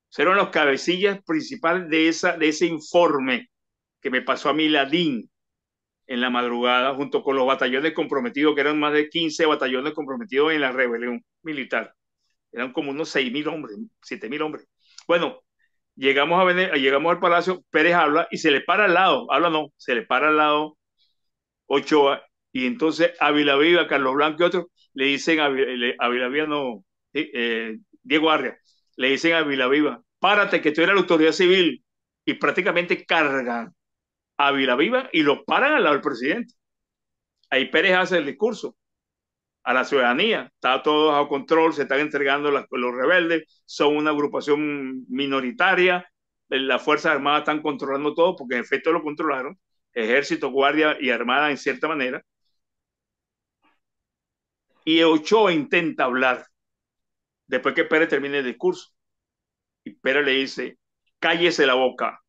Serán los cabecillas principales de, esa, de ese informe que me pasó a Miladín en la madrugada junto con los batallones comprometidos, que eran más de 15 batallones comprometidos en la rebelión militar. Eran como unos 6.000 hombres, mil hombres. Bueno, llegamos, a llegamos al palacio, Pérez habla y se le para al lado, habla no, se le para al lado Ochoa, y entonces a Viva, Carlos Blanco y otros le dicen a, Viva, no, eh, eh, Diego Arria, le dicen a Viva, párate que tú eres la autoridad civil, y prácticamente cargan a Viva y lo paran al lado del presidente. Ahí Pérez hace el discurso a la ciudadanía, está todo bajo control, se están entregando los rebeldes, son una agrupación minoritaria, las Fuerzas Armadas están controlando todo porque en efecto lo controlaron ejército, guardia y armada en cierta manera. Y Ochoa intenta hablar después que Pérez termine el discurso. Y Pérez le dice, cállese la boca.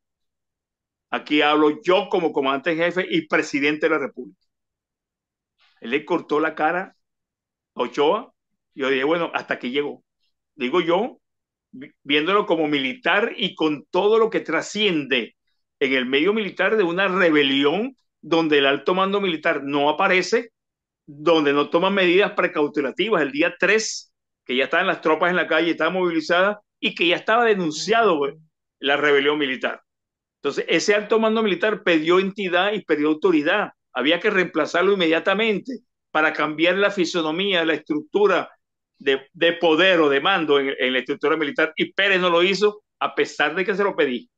Aquí hablo yo como comandante jefe y presidente de la República. Él le cortó la cara a Ochoa y yo dije, bueno, hasta que llegó. Digo yo, viéndolo como militar y con todo lo que trasciende en el medio militar de una rebelión donde el alto mando militar no aparece, donde no toma medidas precautelativas. El día 3, que ya estaban las tropas en la calle, estaban movilizadas y que ya estaba denunciado la rebelión militar. Entonces, ese alto mando militar pidió entidad y pidió autoridad. Había que reemplazarlo inmediatamente para cambiar la fisonomía, la estructura de, poder o de mando en, en la estructura militar. Y Pérez no lo hizo a pesar de que se lo pedí.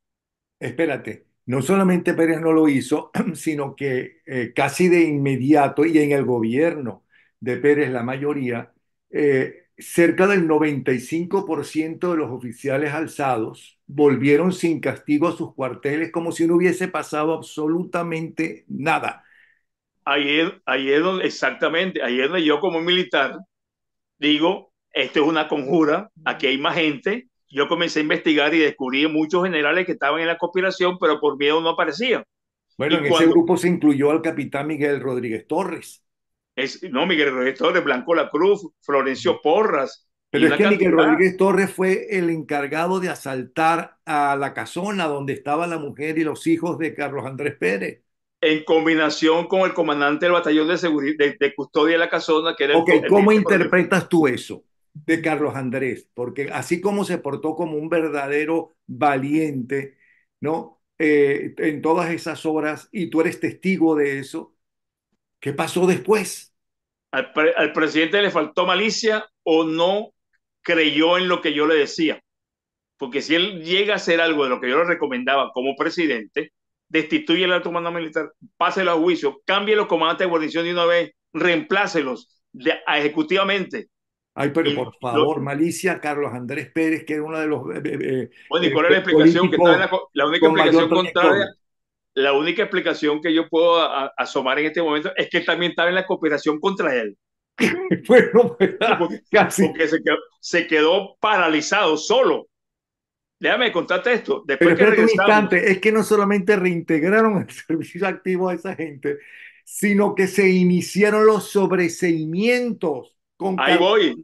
Espérate, no solamente Pérez no lo hizo, sino que eh, casi de inmediato y en el gobierno de Pérez la mayoría, eh, cerca del 95% de los oficiales alzados volvieron sin castigo a sus cuarteles como si no hubiese pasado absolutamente nada. Ayer, ayer, exactamente, ayer yo como militar digo, esto es una conjura, aquí hay más gente, yo comencé a investigar y descubrí muchos generales que estaban en la conspiración, pero por miedo no aparecían. Bueno, en ese grupo se incluyó al capitán Miguel Rodríguez Torres. Es, no, Miguel Rodríguez Torres, Blanco La Cruz, Florencio Porras. Pero es que Miguel Rodríguez Torres fue el encargado de asaltar a la casona donde estaba la mujer y los hijos de Carlos Andrés Pérez. En combinación con el comandante del batallón de, seguridad, de, custodia de la casona, que era el... ¿cómo interpretas tú eso? de Carlos Andrés, porque así como se portó como un verdadero valiente, ¿no? Eh, en todas esas horas, y tú eres testigo de eso, ¿qué pasó después? Al, presidente le faltó malicia o no creyó en lo que yo le decía. Porque si él llega a hacer algo de lo que yo le recomendaba como presidente, destituye el alto mando militar, páselo a juicio, cambie los comandantes de guarnición de una vez, reemplácelos de, ejecutivamente Ay, pero por favor, malicia, Carlos Andrés Pérez, que era uno de los... Eh, eh, eh, bueno, y cuál es la este, explicación que la, única explicación la única explicación que yo puedo asomar en este momento es que también estaba en la cooperación contra él. bueno, pues, porque, casi. se quedó, paralizado solo. Déjame contarte esto. es que no solamente reintegraron el servicio activo a esa gente, sino que se iniciaron los sobreseimientos Ahí voy.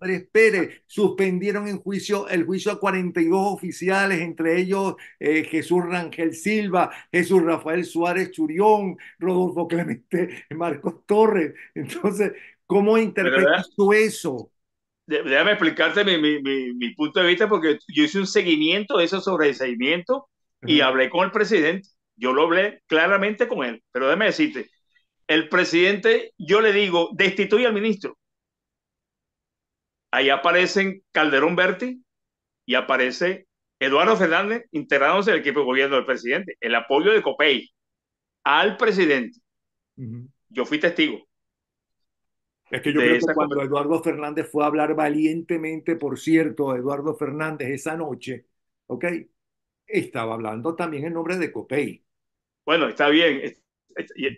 Suspendieron en juicio el juicio a 42 oficiales, entre ellos eh, Jesús Rangel Silva, Jesús Rafael Suárez Churión, Rodolfo Clemente, Marcos Torres. Entonces, ¿cómo interpretas tú eso? Déjame explicarte mi, mi, mi, punto de vista, porque yo hice un seguimiento de esos seguimiento y hablé con el presidente. Yo lo hablé claramente con él, pero déjame decirte, el presidente, yo le digo, destituye al ministro ahí aparecen Calderón Berti y aparece Eduardo Fernández integrándose el equipo de gobierno del presidente. El apoyo de Copey al presidente. Yo fui testigo. Es que yo creo que cuando Eduardo Fernández fue a hablar valientemente, por cierto, Eduardo Fernández esa noche, ¿ok? Estaba hablando también en nombre de Copey. Bueno, está bien,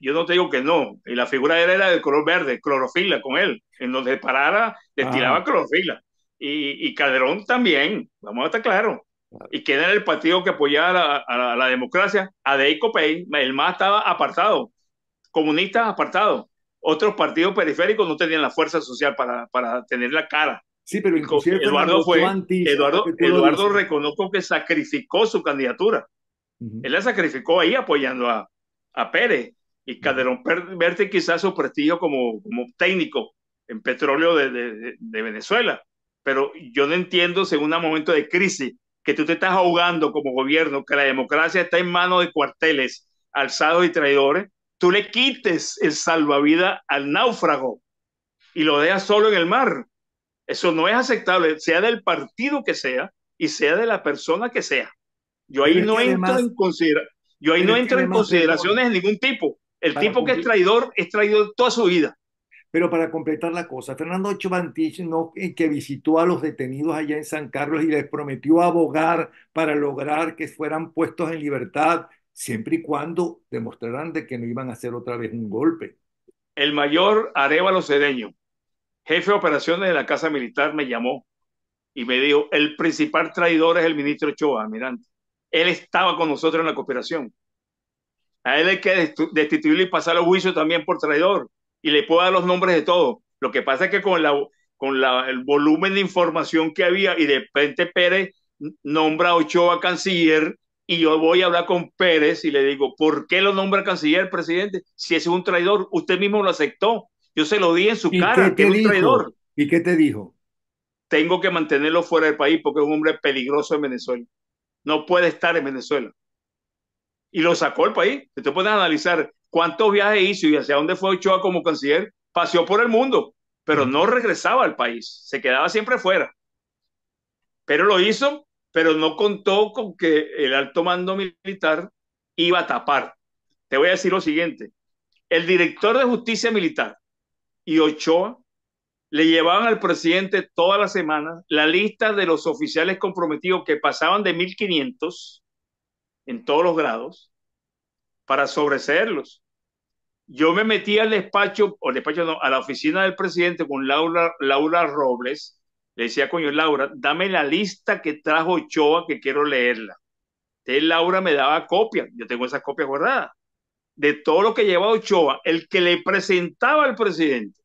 yo no te digo que no, y la figura de era de color verde, clorofila con él, en donde parara, destilaba ah. clorofila. Y, y, Calderón también, vamos a estar claros. ¿Y que era el partido que apoyaba a la, democracia, a la democracia? el más estaba apartado, comunistas apartados. Otros partidos periféricos no tenían la fuerza social para, para tener la cara. Sí, pero Eduardo fue, Eduardo, reconozco que sacrificó su candidatura. Él la sacrificó ahí apoyando a, a Pérez. Y Calderón verte quizás su prestigio como, como técnico en petróleo de, Venezuela. Pero yo no entiendo, según un momento de crisis, que tú te estás ahogando como gobierno, que la democracia está en manos de cuarteles alzados y traidores, tú le quites el salvavidas al náufrago y lo dejas solo en el mar. Eso no es aceptable, sea del partido que sea y sea de la persona que sea. Yo ahí no entro en consideración yo ahí no entro en consideraciones de ningún tipo. El tipo que es traidor es traidor toda su vida. Pero para completar la cosa, Fernando Chubantich, no, eh, que visitó a los detenidos allá en San Carlos y les prometió abogar para lograr que fueran puestos en libertad, siempre y cuando demostraran de que no iban a hacer otra vez un golpe. El mayor Arevalo Cedeño, jefe de operaciones de la Casa Militar, me llamó y me dijo, el principal traidor es el ministro Choa." almirante él estaba con nosotros en la cooperación. A él hay que destituirlo y pasar a juicio también por traidor. Y le puedo dar los nombres de todos. Lo que pasa es que con, la, con la, el volumen de información que había y de repente Pérez nombra a Ochoa canciller y yo voy a hablar con Pérez y le digo, ¿por qué lo nombra canciller, presidente? Si es un traidor, usted mismo lo aceptó. Yo se lo di en su cara, que es un traidor. ¿Y qué te dijo? Tengo que mantenerlo fuera del país porque es un hombre peligroso en Venezuela no puede estar en Venezuela. Y lo sacó el país. tú puede analizar cuántos viajes hizo y hacia dónde fue Ochoa como canciller. Paseó por el mundo, pero no regresaba al país. Se quedaba siempre fuera. Pero lo hizo, pero no contó con que el alto mando militar iba a tapar. Te voy a decir lo siguiente. El director de justicia militar y Ochoa le llevaban al presidente toda la semana la lista de los oficiales comprometidos que pasaban de 1500 en todos los grados para sobrecerlos. Yo me metía al despacho, o al despacho no, a la oficina del presidente con Laura, Laura Robles. Le decía, coño, Laura, dame la lista que trajo Ochoa que quiero leerla. Entonces Laura me daba copia yo tengo esas copias guardadas, de todo lo que llevaba Ochoa, el que le presentaba al presidente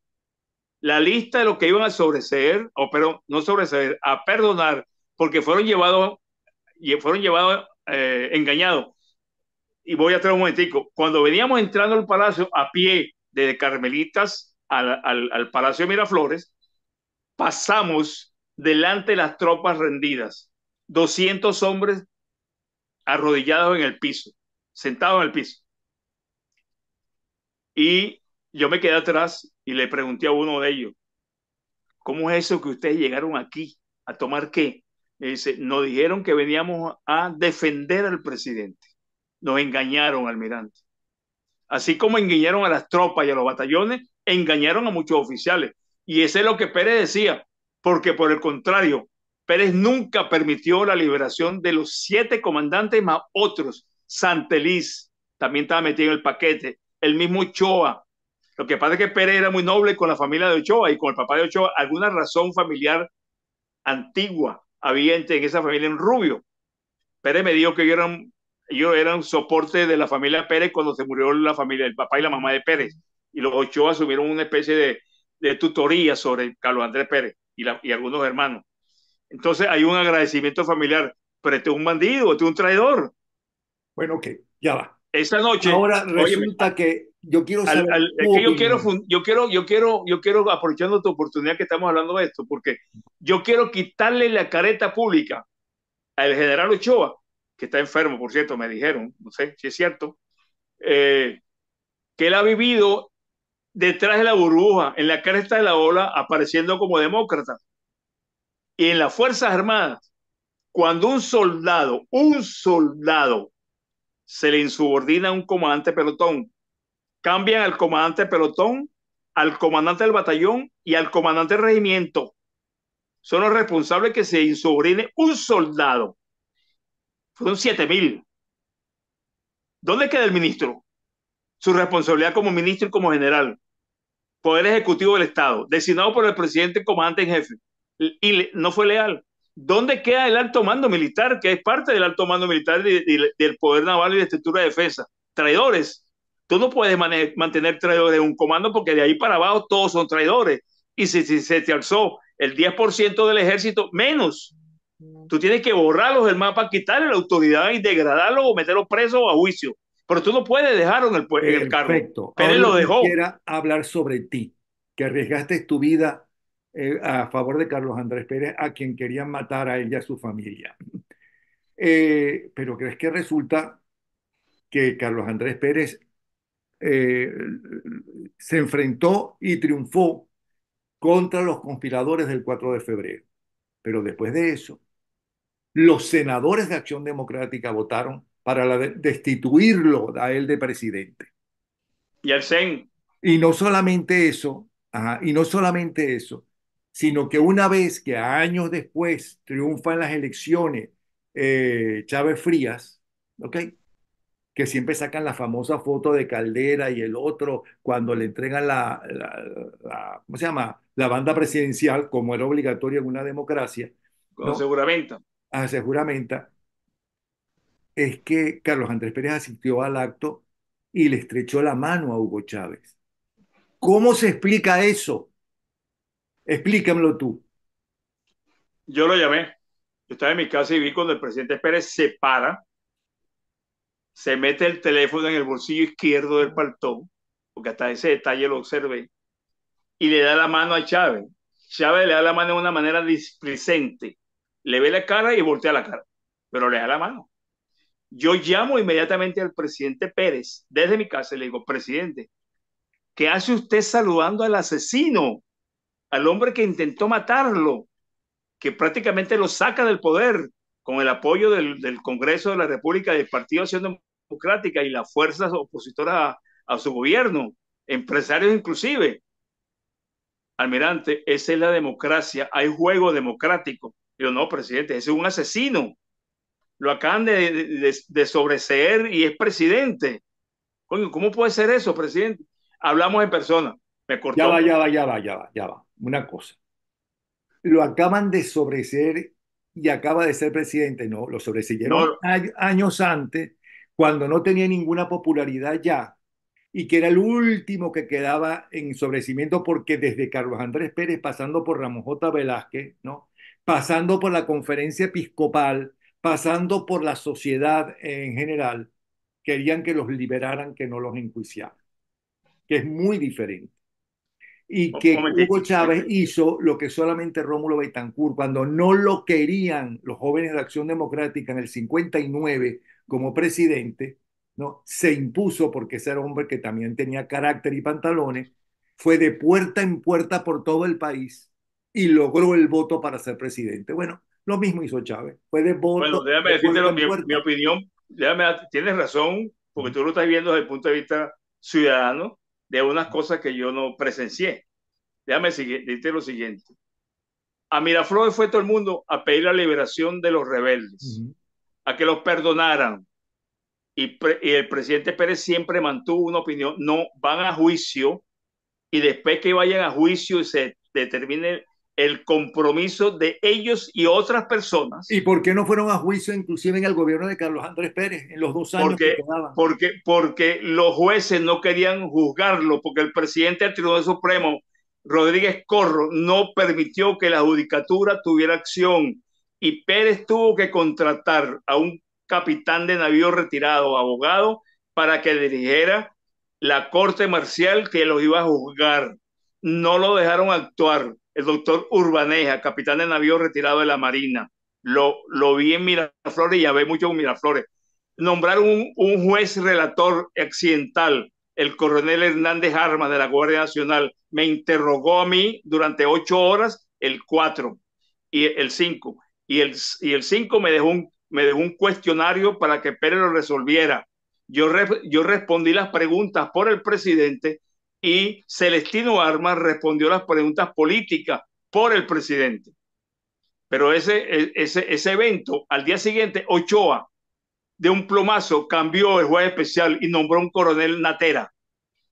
la lista de lo que iban a sobreseer, o pero no sobreseer, a perdonar, porque fueron llevados, fueron llevados eh, engañados. Y voy a traer un momentico. Cuando veníamos entrando al palacio a pie de Carmelitas al, Palacio de Miraflores, pasamos delante de las tropas rendidas, 200 hombres arrodillados en el piso, sentados en el piso. Y yo me quedé atrás y le pregunté a uno de ellos, ¿cómo es eso que ustedes llegaron aquí? ¿A tomar qué? Dice, nos dijeron que veníamos a defender al presidente. Nos engañaron, almirante. Así como engañaron a las tropas y a los batallones, engañaron a muchos oficiales. Y ese es lo que Pérez decía, porque por el contrario, Pérez nunca permitió la liberación de los siete comandantes más otros. Santeliz también estaba metido en el paquete, el mismo Choa, lo que pasa es que Pérez era muy noble con la familia de Ochoa y con el papá de Ochoa. Alguna razón familiar antigua había en esa familia en Rubio. Pérez me dijo que yo era, soporte de la familia Pérez cuando se murió la familia, el papá y la mamá de Pérez. Y los Ochoa asumieron una especie de, tutoría sobre Carlos Andrés Pérez y, y, algunos hermanos. Entonces hay un agradecimiento familiar, pero este es un bandido, este es un traidor. Bueno, ok, ya va esa noche. Ahora resulta que yo quiero yo quiero, yo quiero, yo quiero, yo quiero, aprovechando tu oportunidad que estamos hablando de esto, porque yo quiero quitarle la careta pública al general Ochoa, que está enfermo, por cierto, me dijeron, no sé si es cierto, eh, que él ha vivido detrás de la burbuja, en la cresta de la ola, apareciendo como demócrata. Y en las Fuerzas Armadas, cuando un soldado, un soldado se le insubordina un comandante pelotón. Cambian al comandante pelotón, al comandante del batallón y al comandante del regimiento. Son los responsables que se insubordine un soldado. Fueron 7.000. mil. ¿Dónde queda el ministro? Su responsabilidad como ministro y como general. Poder Ejecutivo del Estado, designado por el presidente comandante en jefe. Y no fue leal. ¿dónde queda el alto mando militar, que es parte del alto mando militar del poder naval y de estructura de defensa? Traidores. Tú no puedes mantener traidores de un comando porque de ahí para abajo todos son traidores. Y si, si se te alzó el 10% del ejército, menos. Tú tienes que borrarlos del mapa, quitarle la autoridad y degradarlos o meterlos preso a juicio. Pero tú no puedes dejarlo en el, en Pero lo dejó. Quiera hablar sobre ti, que arriesgaste tu vida eh, a favor de Carlos Andrés Pérez, a quien querían matar a él y a su familia. Eh, pero crees que resulta que Carlos Andrés Pérez eh, se enfrentó y triunfó contra los conspiradores del 4 de febrero. Pero después de eso, los senadores de Acción Democrática votaron para destituirlo a él de presidente. Y al sen Y no solamente eso, y no solamente eso, sino que una vez que años después triunfan las elecciones eh, Chávez Frías, ¿ok? que siempre sacan la famosa foto de Caldera y el otro cuando le entregan la, se llama? La banda presidencial, como era obligatorio en una democracia. aseguramenta, ¿no? Ah, es que Carlos Andrés Pérez asistió al acto y le estrechó la mano a Hugo Chávez. ¿Cómo se explica eso? Explícamelo tú. Yo lo llamé. Yo estaba en mi casa y vi cuando el presidente Pérez se para, se mete el teléfono en el bolsillo izquierdo del paltón, porque hasta ese detalle lo observé, y le da la mano a Chávez. Chávez le da la mano de una manera displicente. Le ve la cara y voltea la cara, pero le da la mano. Yo llamo inmediatamente al presidente Pérez desde mi casa y le digo, presidente, ¿qué hace usted saludando al asesino? al hombre que intentó matarlo, que prácticamente lo saca del poder con el apoyo del, Congreso de la República, del Partido Acción Democrática y las fuerzas opositoras a, su gobierno, empresarios inclusive. Almirante, esa es la democracia, hay juego democrático. Yo no, presidente, ese es un asesino. Lo acaban de, sobreseer y es presidente. Coño, ¿cómo puede ser eso, presidente? Hablamos en persona. Ya va, ya va, ya va, ya va, ya va una cosa. Lo acaban de sobrecer y acaba de ser presidente, no, lo sobreseyeron años antes, cuando no tenía ninguna popularidad ya y que era el último que quedaba en sobrecimiento porque desde Carlos Andrés Pérez, pasando por Ramón J. Velázquez, ¿no? pasando por la conferencia episcopal, pasando por la sociedad en general, querían que los liberaran, que no los enjuiciaran, que es muy diferente y que Hugo Chávez hizo lo que solamente Rómulo Betancourt, cuando no lo querían los jóvenes de Acción Democrática en el 59 como presidente, ¿no? se impuso porque ese era un hombre que también tenía carácter y pantalones, fue de puerta en puerta por todo el país y logró el voto para ser presidente. Bueno, lo mismo hizo Chávez, fue de voto. Bueno, déjame decirte mi, mi, opinión, déjame, tienes razón, porque mm. tú lo estás viendo desde el punto de vista ciudadano, de unas cosas que yo no presencié. Déjame decirte lo siguiente. A Miraflores fue todo el mundo a pedir la liberación de los rebeldes, a que los perdonaran. Y, y el presidente Pérez siempre mantuvo una opinión, no van a juicio y después que vayan a juicio y se determine el compromiso de ellos y otras personas. ¿Y por qué no fueron a juicio inclusive en el gobierno de Carlos Andrés Pérez en los dos años porque, que Porque, porque los jueces no querían juzgarlo, porque el presidente del Tribunal Supremo, Rodríguez Corro, no permitió que la judicatura tuviera acción y Pérez tuvo que contratar a un capitán de navío retirado, abogado, para que dirigiera la corte marcial que los iba a juzgar. No lo dejaron actuar el doctor Urbaneja, capitán de navío retirado de la Marina. Lo, lo vi en Miraflores y ya ve mucho en Miraflores. Nombraron un, juez relator accidental, el coronel Hernández Armas de la Guardia Nacional, me interrogó a mí durante ocho horas el cuatro y el cinco. Y el y el me, dejó un, me dejó un cuestionario para que Pérez lo resolviera. Yo, yo respondí las preguntas por el presidente y Celestino Armas respondió las preguntas políticas por el presidente. Pero ese, e, ese, ese evento, al día siguiente, Ochoa, de un plomazo, cambió el juez especial y nombró un coronel Natera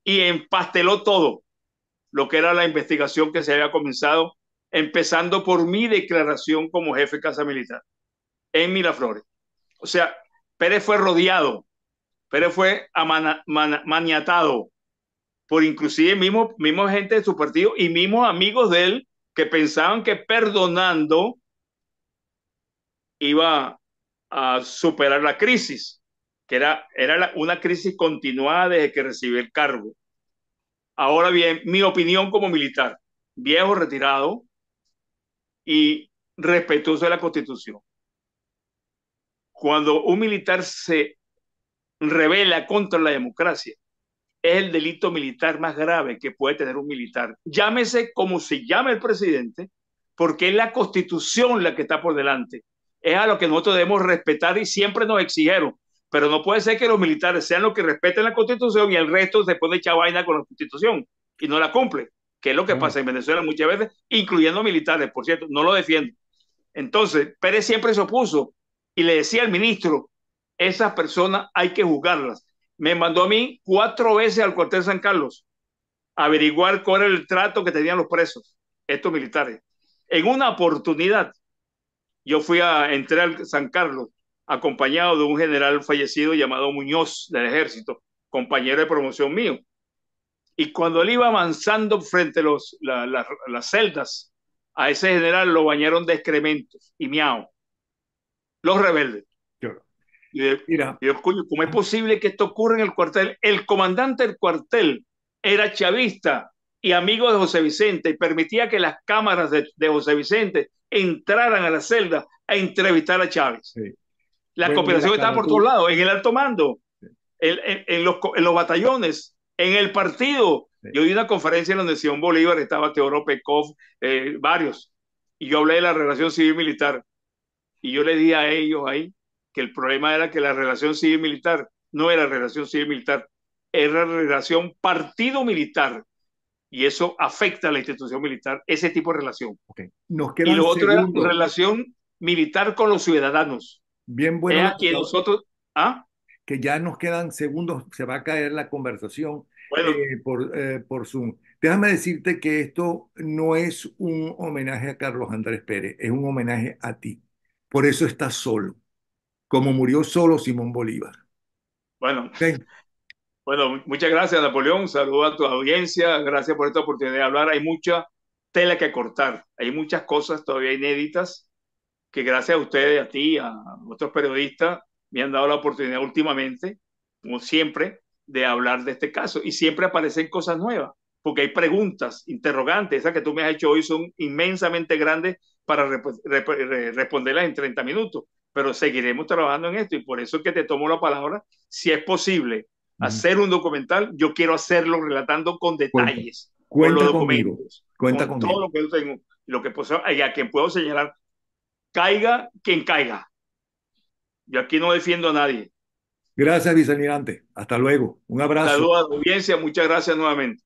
y empasteló todo lo que era la investigación que se había comenzado, empezando por mi declaración como jefe de Casa Militar en Miraflores. O sea, Pérez fue rodeado, Pérez fue maniatado, por inclusive mismo, mismo gente de su partido y mismos amigos de él que pensaban que perdonando iba a superar la crisis, que era, era una crisis continuada desde que recibió el cargo. Ahora bien, mi opinión como militar, viejo retirado y respetuoso de la constitución. Cuando un militar se revela contra la democracia, es el delito militar más grave que puede tener un militar. Llámese como se llame el presidente, porque es la constitución la que está por delante. Es a lo que nosotros debemos respetar y siempre nos exigieron. Pero no puede ser que los militares sean los que respeten la constitución y el resto se pone echar vaina con la constitución y no la cumple, que es lo que pasa en Venezuela muchas veces, incluyendo militares, por cierto, no lo defiendo. Entonces, Pérez siempre se opuso y le decía al ministro, esas personas hay que juzgarlas me mandó a mí cuatro veces al cuartel San Carlos a averiguar cuál era el trato que tenían los presos, estos militares. En una oportunidad, yo fui a entrar al San Carlos acompañado de un general fallecido llamado Muñoz del ejército, compañero de promoción mío. Y cuando él iba avanzando frente a las celdas, a ese general lo bañaron de excrementos y miau. Los rebeldes. Y Mira. ¿cómo es posible que esto ocurra en el cuartel? El comandante del cuartel era chavista y amigo de José Vicente y permitía que las cámaras de, de José Vicente entraran a la celda a entrevistar a Chávez. La cooperación estaba por todos lados, en el alto mando, en, los, batallones, en el partido. Yo di una conferencia donde nación Bolívar estaba Teodoro Pekov, eh, varios, y yo hablé de la relación civil-militar. Y yo le di a ellos ahí que el problema era que la relación civil-militar no era relación civil-militar, era relación partido-militar. Y eso afecta a la institución militar, ese tipo de relación. Okay. Nos y lo otro segundos. relación militar con los ciudadanos. Bien bueno. que nosotros... ¿ah? Que ya nos quedan segundos, se va a caer la conversación eh, por, eh, por Zoom. Déjame decirte que esto no es un homenaje a Carlos Andrés Pérez, es un homenaje a ti. Por eso estás solo como murió solo Simón Bolívar. Bueno, bueno muchas gracias Napoleón, saludo a tu audiencia, gracias por esta oportunidad de hablar, hay mucha tela que cortar, hay muchas cosas todavía inéditas que gracias a ustedes, a ti, a otros periodistas, me han dado la oportunidad últimamente, como siempre, de hablar de este caso. Y siempre aparecen cosas nuevas, porque hay preguntas, interrogantes, esas que tú me has hecho hoy son inmensamente grandes para responderlas en 30 minutos pero seguiremos trabajando en esto y por eso es que te tomo la palabra, si es posible hacer un documental, yo quiero hacerlo relatando con detalles, cuenta, con conmigo, con todo lo que yo tengo, lo que puedo, a quien puedo señalar, caiga quien caiga. Yo aquí no defiendo a nadie. Gracias, vicealmirante. Hasta luego. Un abrazo. Saludos a la audiencia. Muchas gracias nuevamente.